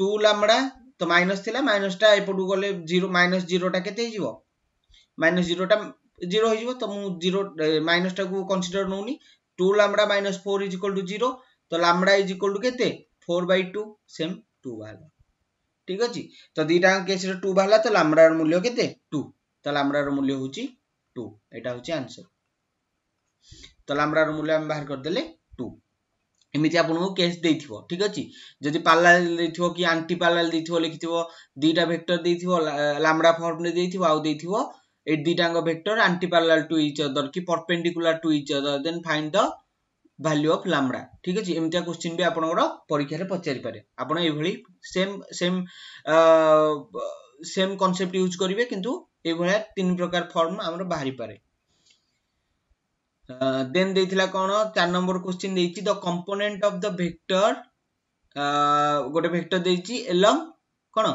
ଟୁ ଲାମ୍ବଡା ତ ମାଇନସ୍ ଥିଲା ମାଇନସ୍ଟା ଏପଟକୁ ଗଲେ ଜିରୋ ମାଇନସ୍ ଜିରୋଟା କେତେ ହେଇଯିବ ମାଇନସ୍ ଜିରୋଟା ଜିରୋ ହେଇଯିବ ତ ମୁଁ ଜିରୋ ମାଇନସ୍ଟାକୁ କନସିଡର ନେଉନି two lambda minus four is equal to zero ତ ଲାମ୍ବଡା ଇଜ୍ ଇକ୍ୱାଲ୍ ଟୁ କେତେ four by two same two ବାହାରିଲା ঠিক ଅଛି ତ ଦୁଇଟାଙ୍କ କେସ୍ରେ ଟୁ ବାହାରିଲା ତାହେଲେ ଆମ୍ରାର ମୂଲ୍ୟ କେତେ ଟୁ ତାହେଲେ ଆମ୍ରାର ମୂଲ୍ୟ ହେଉଛି ଟୁ ଏଇଟା ହେଉଛି ଆନ୍ସର ତାହେଲେ ଆମ୍ରାର ମୂଲ୍ୟ ଆମେ ବାହାର କରିଦେଲେ ଟୁ ଏମିତି ଆପଣଙ୍କୁ କେସ୍ ଦେଇଥିବ ଠିକ ଅଛି ଯଦି ପାଲାଲ ଦେଇଥିବ କି ଆଣ୍ଟି ପାଲାଲ ଦେଇଥିବ ଲେଖିଥିବ ଦୁଇଟା ଭେକ୍ଟର ଦେଇଥିବ ଲାମ୍ଡା ଫର୍ମରେ ଦେଇଥିବ ଆଉ ଦେଇଥିବ ଏଇ ଦୁଇଟାଙ୍କ vector anti parallel to each other କି perpendicular to each other then find the value of lambda ଠିକ ଅଛି ଏମିତିଆ କୋଶ୍ଚିନ୍ ବି ଆପଣଙ୍କର ପରୀକ୍ଷାରେ ପଚାରିପାରେ ଆପଣ ଏଇଭଳି same same same concept use କରିବେ କିନ୍ତୁ ଏଇଭଳିଆ ତିନି ପ୍ରକାର ଫର୍ମ ଆମର ବାହାରିପାରେ ଦେନ୍ ଦେଇଥିଲା କ'ଣ ଚାରି ନମ୍ବର କୋଶ୍ଚିନ୍ ଦେଇଛି the component of the vector ଗୋଟେ ଭେକ୍ଟର ଦେଇଛି ଏଲଂ କ'ଣ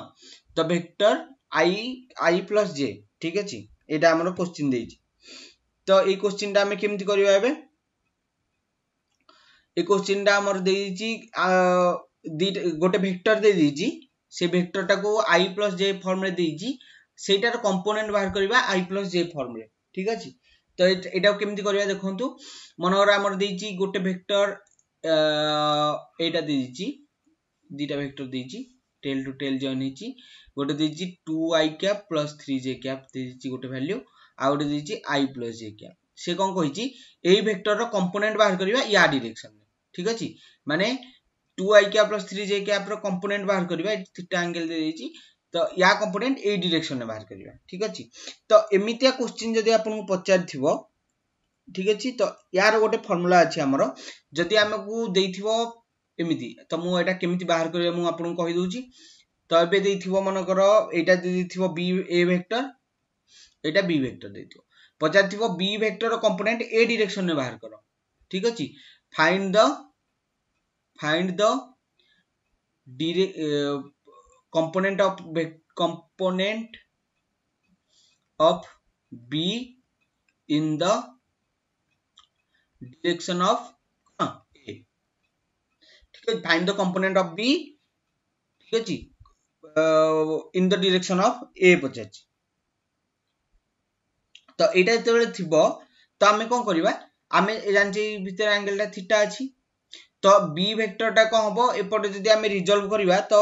the vector i i plus j ଠିକ ଅଛି ଏଇଟା ଆମର କୋଶ୍ଚିନ୍ ଦେଇଛି ତ ଏଇ କୋଶ୍ଚିନ୍ଟା ଆମେ କେମିତି କରିବା ଏବେ ଏ କୋଶ୍ଚିନ୍ଟା ଆମର ଦେଇଦେଇଛି ଦୁଇଟା ଗୋଟେ ଭେକ୍ଟର ଦେଇଦେଇଛି ସେ ଭେକ୍ଟରଟାକୁ ଆଇ ପ୍ଲସ୍ ଜେ ଫର୍ମରେ ଦେଇଛି ସେଇଟାର କମ୍ପୋନେଣ୍ଟ ବାହାର କରିବା ଆଇ ପ୍ଲସ୍ ଜେ ଫର୍ମରେ ଠିକ ଅଛି ତ ଏଇଟାକୁ କେମିତି କରିବା ଦେଖନ୍ତୁ ମନେକର ଆମର ଦେଇଛି ଗୋଟେ ଭେକ୍ଟର ଏଇଟା ଦେଇଛି ଦୁଇଟା ଭେକ୍ଟର ଦେଇଛି টেল টু টেল জয়েন হয়েছি গোটে দিয়েছি two i cap plus three j cap দিয়েছি গোটে ভ্যালু আর গোটে দিয়েছি আই প্লস জে ক্যাপ সে কম কইছি এই ভেক্টরর কম্পোনেন্ট বাহার করিবা ইয়া ডিরেকশন ঠিক ଅଛି ମାନେ two i cap plus three j କ୍ୟାପ୍ର କମ୍ପୋନେଣ୍ଟ ବାହାର କରିବା ଏଠି ଥିଟା ଆଙ୍ଗେଲ୍ ଦେଇଦେଇଛି ତ ୟା କମ୍ପୋନେଣ୍ଟ ଏଇ ଡିରେକ୍ସନରେ ବାହାର କରିବା ଠିକ୍ ଅଛି ତ ଏମିତିଆ କୋଶ୍ଚିନ୍ ଯଦି ଆପଣଙ୍କୁ ପଚାରିଥିବ ଠିକ୍ ଅଛି ତ ୟାର ଗୋଟେ ଫର୍ମୁଲା ଅଛି ଆମର ଯଦି ଆମକୁ ଦେଇଥିବ ଏମିତି ତ ମୁଁ ଏଇଟା କେମିତି ବାହାର କରିବା ମୁଁ ଆପଣଙ୍କୁ କହିଦେଉଛି ତ ଏବେ ଦେଇଥିବ ମନେକର ଏଇଟା ଦେଇଥିବ ବି ଏ ଭେକ୍ଟର ଏଇଟା ବି ଭେକ୍ଟର ଦେଇଥିବ ପଚାରିଥିବ ବି ଭେକ୍ଟର କମ୍ପୋନେଣ୍ଟ ଏ ଡିରେକ୍ସନରେ ବାହାର କର ଠିକ୍ ଅଛି find the find the dire, uh, component of component of b in the direction of uh, a find the component of b uh, in the direction of a ଏ ପଚାରିଛି ତ ଏଇଟା ଯେତେବେଳେ ଥିବ ତ ଆମେ କ'ଣ କରିବା ଆମେ ଜାଣିଛେ ଏଇ ଭିତରେ ଆଙ୍ଗେଲଟା ଥିଟା ଅଛି ତ ବି ଭେକ୍ଟରଟା କ'ଣ ହେବ ଏପଟେ ଯଦି ଆମେ ରିଜଲ୍ଭ କରିବା ତ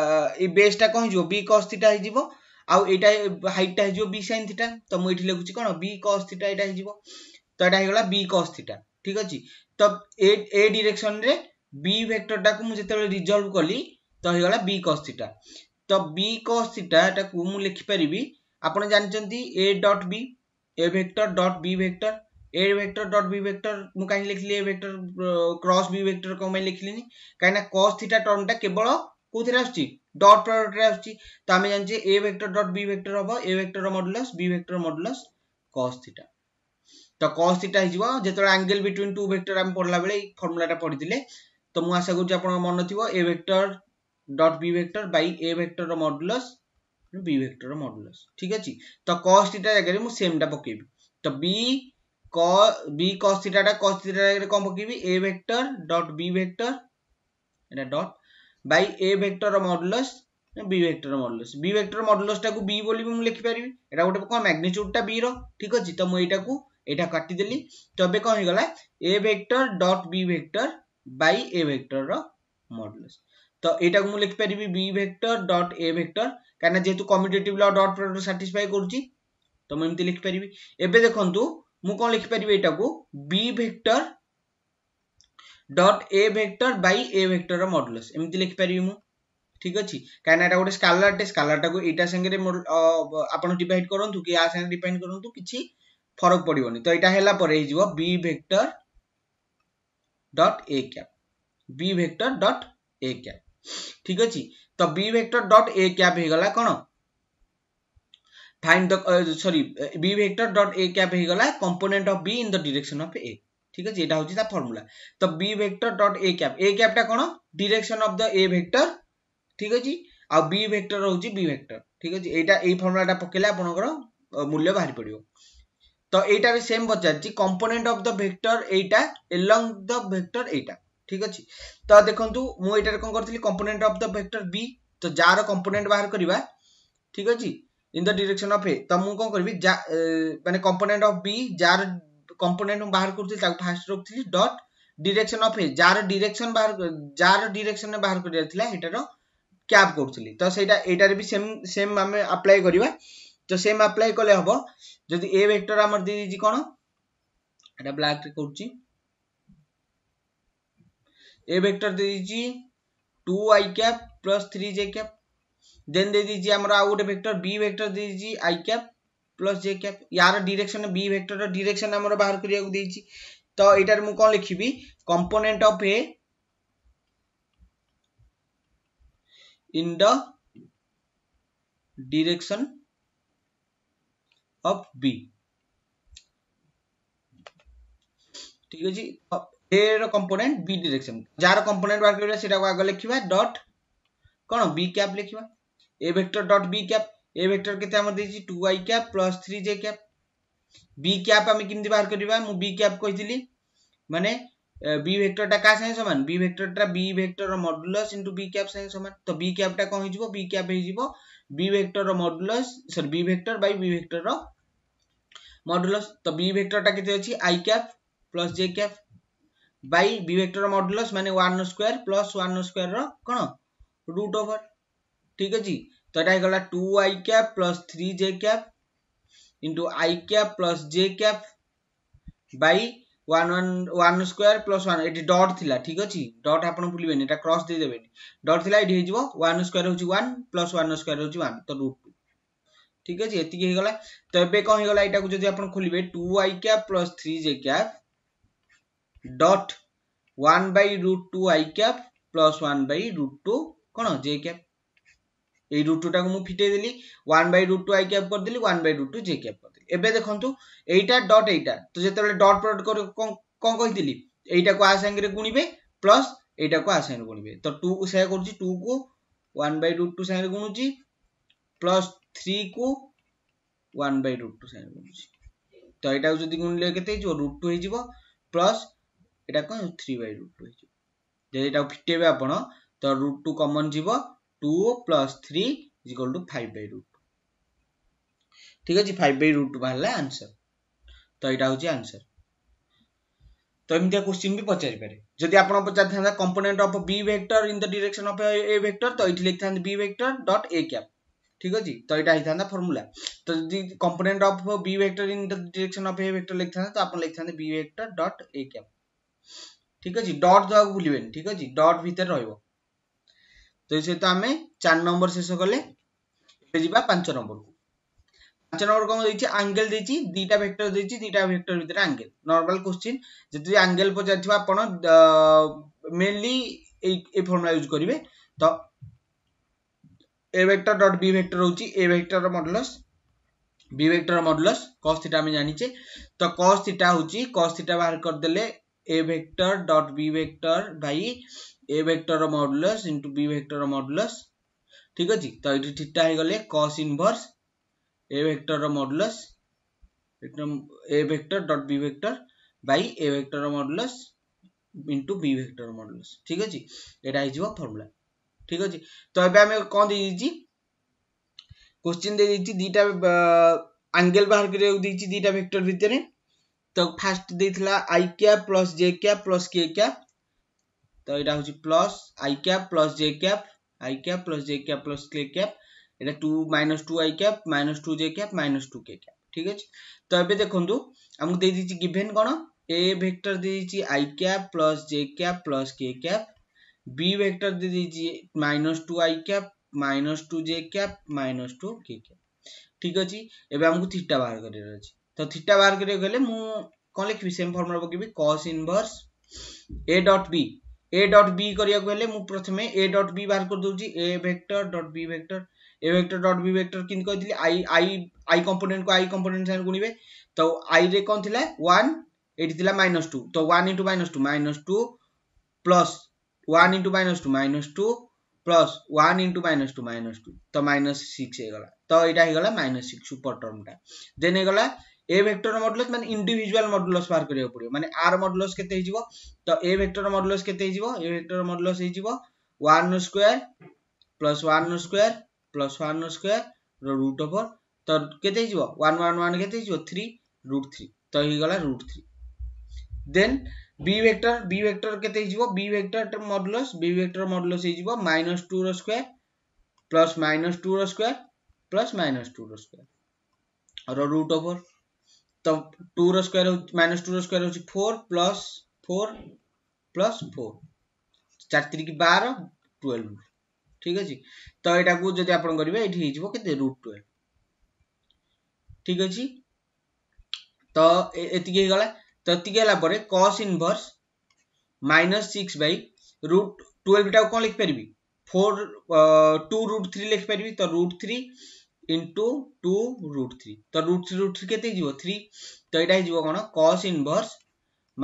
ଏଇ ବେସ୍ଟା କ'ଣ ହେଇଯିବ ବି କସ୍ ଥିଟା ହେଇଯିବ ଆଉ ଏଇଟା ହାଇଟ୍ଟା ହେଇଯିବ ବି ସାଇନ୍ ଥିଟା ତ ମୁଁ ଏଇଠି ଲେଖୁଛି କ'ଣ ବି କସ୍ ଥିଟା ଏଇଟା ହେଇଯିବ ତ ଏଇଟା ହେଇଗଲା ବି କସ୍ ଥିଟା ଠିକ୍ ଅଛି ତ ଏ ଏ ଡିରେକ୍ସନ୍ରେ ବି ଭେକ୍ଟରଟାକୁ ମୁଁ ଯେତେବେଳେ ରିଜଲ୍ଭ କଲି ତ ହେଇଗଲା ବି କସ୍ ଥିଟା ତ ବି କସ୍ ଥିଟାଟାକୁ ମୁଁ ଲେଖିପାରିବି ଆପଣ ଜାଣିଛନ୍ତି a dot b a vector dot b vector a vector dot b vector मु कहीं लिख ली a vector cross b vector को मैं लिख ली कहीं cos थीटा टर्म टा केवल কোথায় আসছি ডট প্রোডাক্টে আসছি তো আমি জানছি a vector dot b vector হব a vector modulus b vector modulus cos theta তো cos থিটা হইଯିବ যেতବେଳେ আঙ্গেল বিটুইন টু ভেক্টর আমি পড়লা বেলে এই ফর্মুলাটা পড়িদিলে তো মু আশা করছি আপনার মনে থিব a vector dot b vector by a vector modulus b vector modulus ঠিক আছে তো cos থিটা জায়গায় মু সেমটা পকাইবি তো বি বি কস থিটাটা কস থিটাটাকে কম্পক দিবি a vector dot b vector এটা dot by a vector modulus b vector modulus b vector মডুলসটাকে বি বলি ମୁଁ ଲେଖିପାରିବି এটা ଗୋଟେ କ'ଣ ମ୍ୟାଗ୍ନିଚ୍ୟୁଡ୍ଟା ବି ର ଠିକ ଅଛି ତ ମୁଁ ଏଇଟାକୁ ଏଇଟା କାଟିଦେଲି ତେବେ କ'ଣ ହେଇଗଲା a vector dot b vector by a ଭେକ୍ଟରର ମଡୁଲସ୍ ତ ଏଇଟାକୁ ମୁଁ ଲେଖିପାରିବି b vector dot a vector କାହିଁକିନା ଯେହେତୁ commutative law dot product satisfy କରୁଛି ତ ମୁଁ ଏମିତି ଲେଖିପାରିବି ଏବେ ଦେଖନ୍ତୁ ମୁଁ କ'ଣ ଲେଖିପାରିବି ଏଇଟାକୁ b vector dot a vector by a ଭେକ୍ଟରର ମଡୁଲସ୍ ଏମିତି ଲେଖିପାରିବି ମୁଁ ଠିକ ଅଛି କାହିଁକିନା ଏଇଟା ଗୋଟେ ସ୍କାଲାରଟେ ସ୍କାଲାରଟାକୁ ଏଇଟା ସାଙ୍ଗରେ ଆପଣ ଡିଭାଇଡ୍ କରନ୍ତୁ କି ୟା ସାଙ୍ଗରେ ଡିଭାଇଡ୍ କରନ୍ତୁ କିଛି ଫରକ ପଡ଼ିବନି ତ ଏଇଟା ହେଲା ପରେ ହେଇଯିବ b vector dot a cap b vector dot a cap ଠିକ ଅଛି ତ b vector dot a cap ହେଇଗଲା କ'ଣ find the uh, sorry uh, b vector dot a cap ହେଇଗଲା component of b in the direction of a ঠিক আছে এটা হচ্ছে তার ফর্মুলা তো b vector dot a cap a cap টা কোন direction of the a vector ঠিক আছে আর b vector হচ্ছে b vector ঠিক আছে এইটা এই ফর্মুলাটা পকেলে আপনাদের মূল্য বাহির পড়িব তো এইটারে সেম পচারছি কম্পোনেন্ট অফ দ ভেক্টর এইটা এলং দ ভেক্টর এইটা ঠিক আছে তো দেখন্তু মু এটারে কোন করছিলি component of the vector b তো যার কম্পোনেন্ট বাহির করিবা ঠিক আছে in the direction of a ତ ମୁଁ କଣ କରିବି ମାନେ component of b ଯାହାର component ମୁଁ ବାହାର କରୁଥିଲି ତାକୁ first ରଖିଥିଲି dot direction of a ଯାହାର direction ବାହାର ଯାହାର direction ରେ ବାହାର କରିବାର ଥିଲା ସେଟାର କ୍ୟାପ୍ କରୁଥିଲି ତ ସେଇଟା ଏଇଟାରେ ବି ସେମ୍ ସେମ୍ ଆମେ ଆପ୍ଲାଏ କରିବା ତ ସେମ୍ ଆପ୍ଲାଏ କଲେ ହବ ଯଦି ଏ ଭେକ୍ଟର ଆମର ଦେଇଦେଇଛି କ'ଣ ଏଇଟା ବ୍ଲାକ୍ରେ କରୁଛି ଏ ଭେକ୍ଟର ଦେଇଦେଇଛି two i cap plus three j cap then दे दीजिए हमारा आउट वेक्टर बी वेक्टर दे दीजिए i cap plus j cap यार डिरेक्शन बी वेक्टर डिरेक्शन आम बाहर करा देखिए तो यार मुझे कौन लिखी component of a in the direction of b ঠিক আছে a র बी b जार कंपोनेंट बाहर বার করিবা সেটাকে আগে লিখিবা ডট কোন b ক্যাপ লিখিবা a vector dot b cap a ভেক্টরকে তে আমার দিয়েছি two i cap plus three j cap b cap আমি কেমি বাহার করা মু বি ক্যাপ কইলি মানে বি ভেক্টরটা কার সাথে সমান বি ভেক্টরটা বি ভেক্টরর মডুলাস ইনটু বি ক্যাপ সাথে সমান তো বি ক্যাপটা কোন হইজিবো বি ক্যাপ হইজিবো বি ভেক্টরর modulus sorry b vector by b ভেক্টরর মডুলাস তো বি ভেক্টরটা কেতে আছে i cap plus j cap by b ভেক্টরর মডুলাস মানে 1 স্কয়ার প্লস 1 স্কয়ারর কোন রুট ওভার ठीक अच्छे तो यहाँ two i cap plus three j cap into i cap plus j cap by one one one square plus one এটি dot লা ঠিক আছে ডট আপনার ভুলবেন এটা ক্রস দিয়ে দেবেন ডট লা এটি হয়ে যাব ওয়ান স্কোয়ার হচ্ছে ওয়ান প্লস ওয়ান স্কোয়ার হচ্ছে ওয়ান তো রুট টু ঠিক আছে এটি হয়ে গলা তো এবে কম হয়ে গলা এটা যদি আপনার খুলবে two i cap plus three j cap dot one by root two i cap plus one by root two কোণ জে ক্যাপ এই ରୁଟ୍ ଟୁଟାକୁ ମୁଁ ଫିଟେଇ ଦେଲି one by root two i cap କରିଦେଲି one by root two j cap କରିଦେଲି ଏବେ ଦେଖନ୍ତୁ ଏଇଟା ଡଟ୍ ଏଇଟା ତ ଯେତେବେଳେ ଡଟ୍ ପ୍ରଡକ୍ଟ କ'ଣ କହିଥିଲି ଏଇଟାକୁ ଆ ସାଙ୍ଗରେ ଗୁଣିବେ ପ୍ଲସ୍ ଏଇଟାକୁ ଆ ସାଙ୍ଗରେ ଗୁଣିବେ ତ ଟୁକୁ ସେୟା କରୁଛି ଟୁକୁ ୱାନ୍ ବାଇ ରୁଟ୍ ଟୁ ସାଙ୍ଗରେ ଗୁଣୁଛି ପ୍ଲସ୍ থ্রিকু one by root two sign করছি তো এটাও যদি গুণলে কেতে হয়েছে রুট টু হয়েযিব প্লস এটা কোন থ্রি বাই রুট টু হয়েযিব যদি এটা ফিটেবে আপন তো রুট টু কমন যাব 2 plus 3 is equal to 5 by root 2 ঠিক আছে 5 by root 2 বাহারলা আনসার তো এটা হচ্ছে আনসার তো এমতিয়া কোশ্চিন বি পচারি পারে যদি আপন পচার থাকা component of b vector in the direction of a vector তো এটি লিখি থাকা b vector dot a cap ঠিক আছে তো এটা হয়ে থাকা ফর্মুলা তো যদি component of b vector in the direction of a vector লিখি থাকা তো আপন লিখি থাকা b vector dot a cap ঠিক আছে ডট দেওয়া ভুলবেনি ঠিক আছে ডট ভিতরে রহব तो ये सहित आम चार नंबर शेष कले जा पांच नंबर को পাঁচ নম্বর কোন দিয়েছি আঙ্গেল দিয়েছি দুইটা ভেক্টর দিয়েছি দুইটা ভেক্টর ভিতরে আঙ্গেল নর্মাল কোশ্চিন যদি আঙ্গেল পচারিবা আপনার মেনলি এই এই ফর্মুলা ইউজ করবে তো a vector dot b vector হচ্ছে a vector modulus b vector modulus cos theta আমি জানিছে তো cos থিটা হচ্ছে cos থিটা বাহার করে দেলে a vector dot b vector by a vector modulus into b vector modulus ঠিক আছে তো এটি থিটা হয়ে cos inverse a vector modulus a vector dot b vector by a vector modulus into b vector modulus ঠিক আছে এটা হইଯିବ formula ঠিক ठीक তো এবে আমি কোন দিয়ে দিছি क्वेश्चन दे দিছি दीटा আঙ্গেল बाहर করে দিছি দুইটা ভেক্টর ভিতরে তো ফার্স্ট দিয়েছিলা i cap plus j cap plus k cap তো এটা হচ্ছে plus i cap plus j cap i cap plus j cap plus k cap এটা two minus two i cap minus two j cap minus two k cap ঠিক আছে তো এবে দেখন্তু আমাকে দেই দিছি গিভেন কোন এ ভেক্টর দেই দিছি i cap plus j cap plus k cap b vector দেই দিছি minus two i cap minus two j cap minus two k cap ঠিক আছে এবে আমাকে থিটা বাহার করিবার আছে তো থিটা বাহার করিবার গেলে মু কোন লিখিবি সেম ফর্মুলা পকিবি cos inverse a dot b a dot b करा मुझे प्रथम ए डट बी बाहर करदे a vector dot b vector a vector dot b vector कि आई आई आई कंपोनेंट को आई कंपोनेंट साइन गुणवे तो आई रे कौन थी वन ये माइनस टू तो one into minus two minus two plus one into minus two minus two plus one into minus two minus two तो माइनस सिक्स हो तो यहाँ हो गला माइनस सिक्स सुपर टर्मटा देन हो गला ए भेक्टर मॉडुलस माने इंडिजुआल मॉडुलस बाहर करियो पडियो माने r मॉडुलस केते तो ए भेक्टर मॉडुलस के भेक्टर मॉडुलस हिजिबो 1 प्लस वन नो square plus 1 no square over तो कैसे हिजिबो 1 1 1 केते हिजिबो 3 तो ही गला root 3 then b vector b vector केते हिजिबो b vector modulus b vector modulus हिजिबो -2 प्लस -2 रो स्क्वायर प्लस -2 रो स्क्वायर और रूट ओवर तो टू रो स्क्वायर माइनस टू रो स्क्वायर हूँ four plus four plus four चार तीन बार ट्वेल्व ठीक अच्छे तो यहाँ को जब आप करेंगे ये होते रुट टुएल्व ठीक अच्छे तो ये तो ये cos inverse minus six by root twelve time कौन लिखिपारि फोर टू रुट थ्री लिखिपारि तो root three into two root three तो रुट थ्री रुट थ्री के थ्री तो यहाँ जीव कौन कस इनवर्स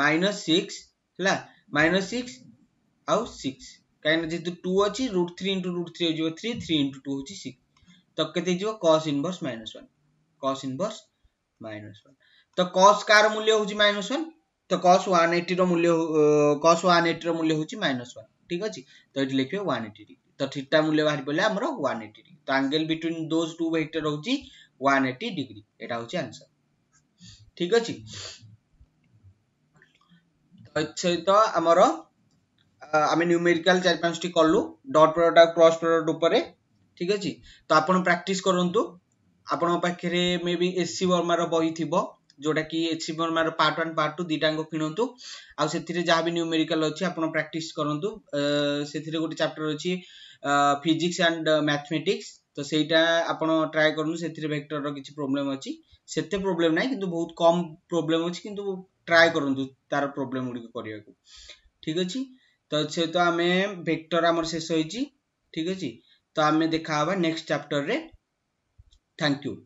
माइनस सिक्स है माइनस सिक्स आउ सिक्स कहीं जेहतु टू अच्छी root three into root three हो थ्री थ्री इंटु टू हूँ सिक्स तो कैसे cos inverse minus one cos inverse minus one तो कस कार मूल्य हूँ माइनस वन तो कस वन एट्टी मूल्य कस वन एट्टी रूल्य हूँ माइनस वन ठीक अच्छे तो ये लिखे वन एट्टी ତ ଥିଟା ମୂଲ୍ୟ ବାହାରି ପଡ଼ିଲା ଆମର ୱାନ୍ ଏଇଟି ଡିଗ୍ରୀ ତ angle between those two vector ହେଉଛି ୱାନ୍ ଏଇଟି ଡିଗ୍ରୀ ଏଇଟା ହେଉଛି ଆନ୍ସର ଠିକ ଅଛି ସହିତ ଆମର ଆମେ ନ୍ୟୁମେରିକାଲ ଚାରି ପାଞ୍ଚଟି କଲୁ ଡଟ୍ ପ୍ରଡକ୍ଟ କ୍ରସ୍ ପ୍ରଡକ୍ଟ ଉପରେ ଠିକ ଅଛି ତ ଆପଣ ପ୍ରାକ୍ଟିସ୍ କରନ୍ତୁ ଆପଣଙ୍କ ପାଖରେ ମେ ବି ଏସ୍ ସି ବର୍ମାର ବହି ଥିବ ଯୋଉଟାକି ଏଚିଭର ପାର୍ଟ ୱାନ୍ ପାର୍ଟ ଟୁ ଦୁଇଟାଙ୍କ କିଣନ୍ତୁ ଆଉ ସେଥିରେ ଯାହା ବି ନ୍ୟୁମେରିକାଲ ଅଛି ଆପଣ ପ୍ରାକ୍ଟିସ୍ କରନ୍ତୁ ସେଥିରେ ଗୋଟେ ଚାପ୍ଟର ଅଛି ଫିଜିକ୍ସ ଆଣ୍ଡ ମ୍ୟାଥମେଟିକ୍ସ ତ ସେଇଟା ଆପଣ ଟ୍ରାଏ କରନ୍ତୁ ସେଥିରେ ଭେକ୍ଟରର କିଛି ପ୍ରୋବ୍ଲେମ୍ ଅଛି ସେତେ ପ୍ରୋବ୍ଲେମ୍ ନାହିଁ କିନ୍ତୁ ବହୁତ କମ୍ ପ୍ରୋବ୍ଲେମ୍ ଅଛି କିନ୍ତୁ ଟ୍ରାଏ କରନ୍ତୁ ତାର ପ୍ରୋବ୍ଲେମ ଗୁଡ଼ିକ କରିବାକୁ ଠିକ୍ ଅଛି ତ ସହିତ ଆମେ ଭେକ୍ଟର ଆମର ଶେଷ ହୋଇଛି ଠିକ୍ ଅଛି ତ ଆମେ ଦେଖା ହେବା ନେକ୍ସଟ ଚାପ୍ଟରରେ ଥ୍ୟାଙ୍କ ୟୁ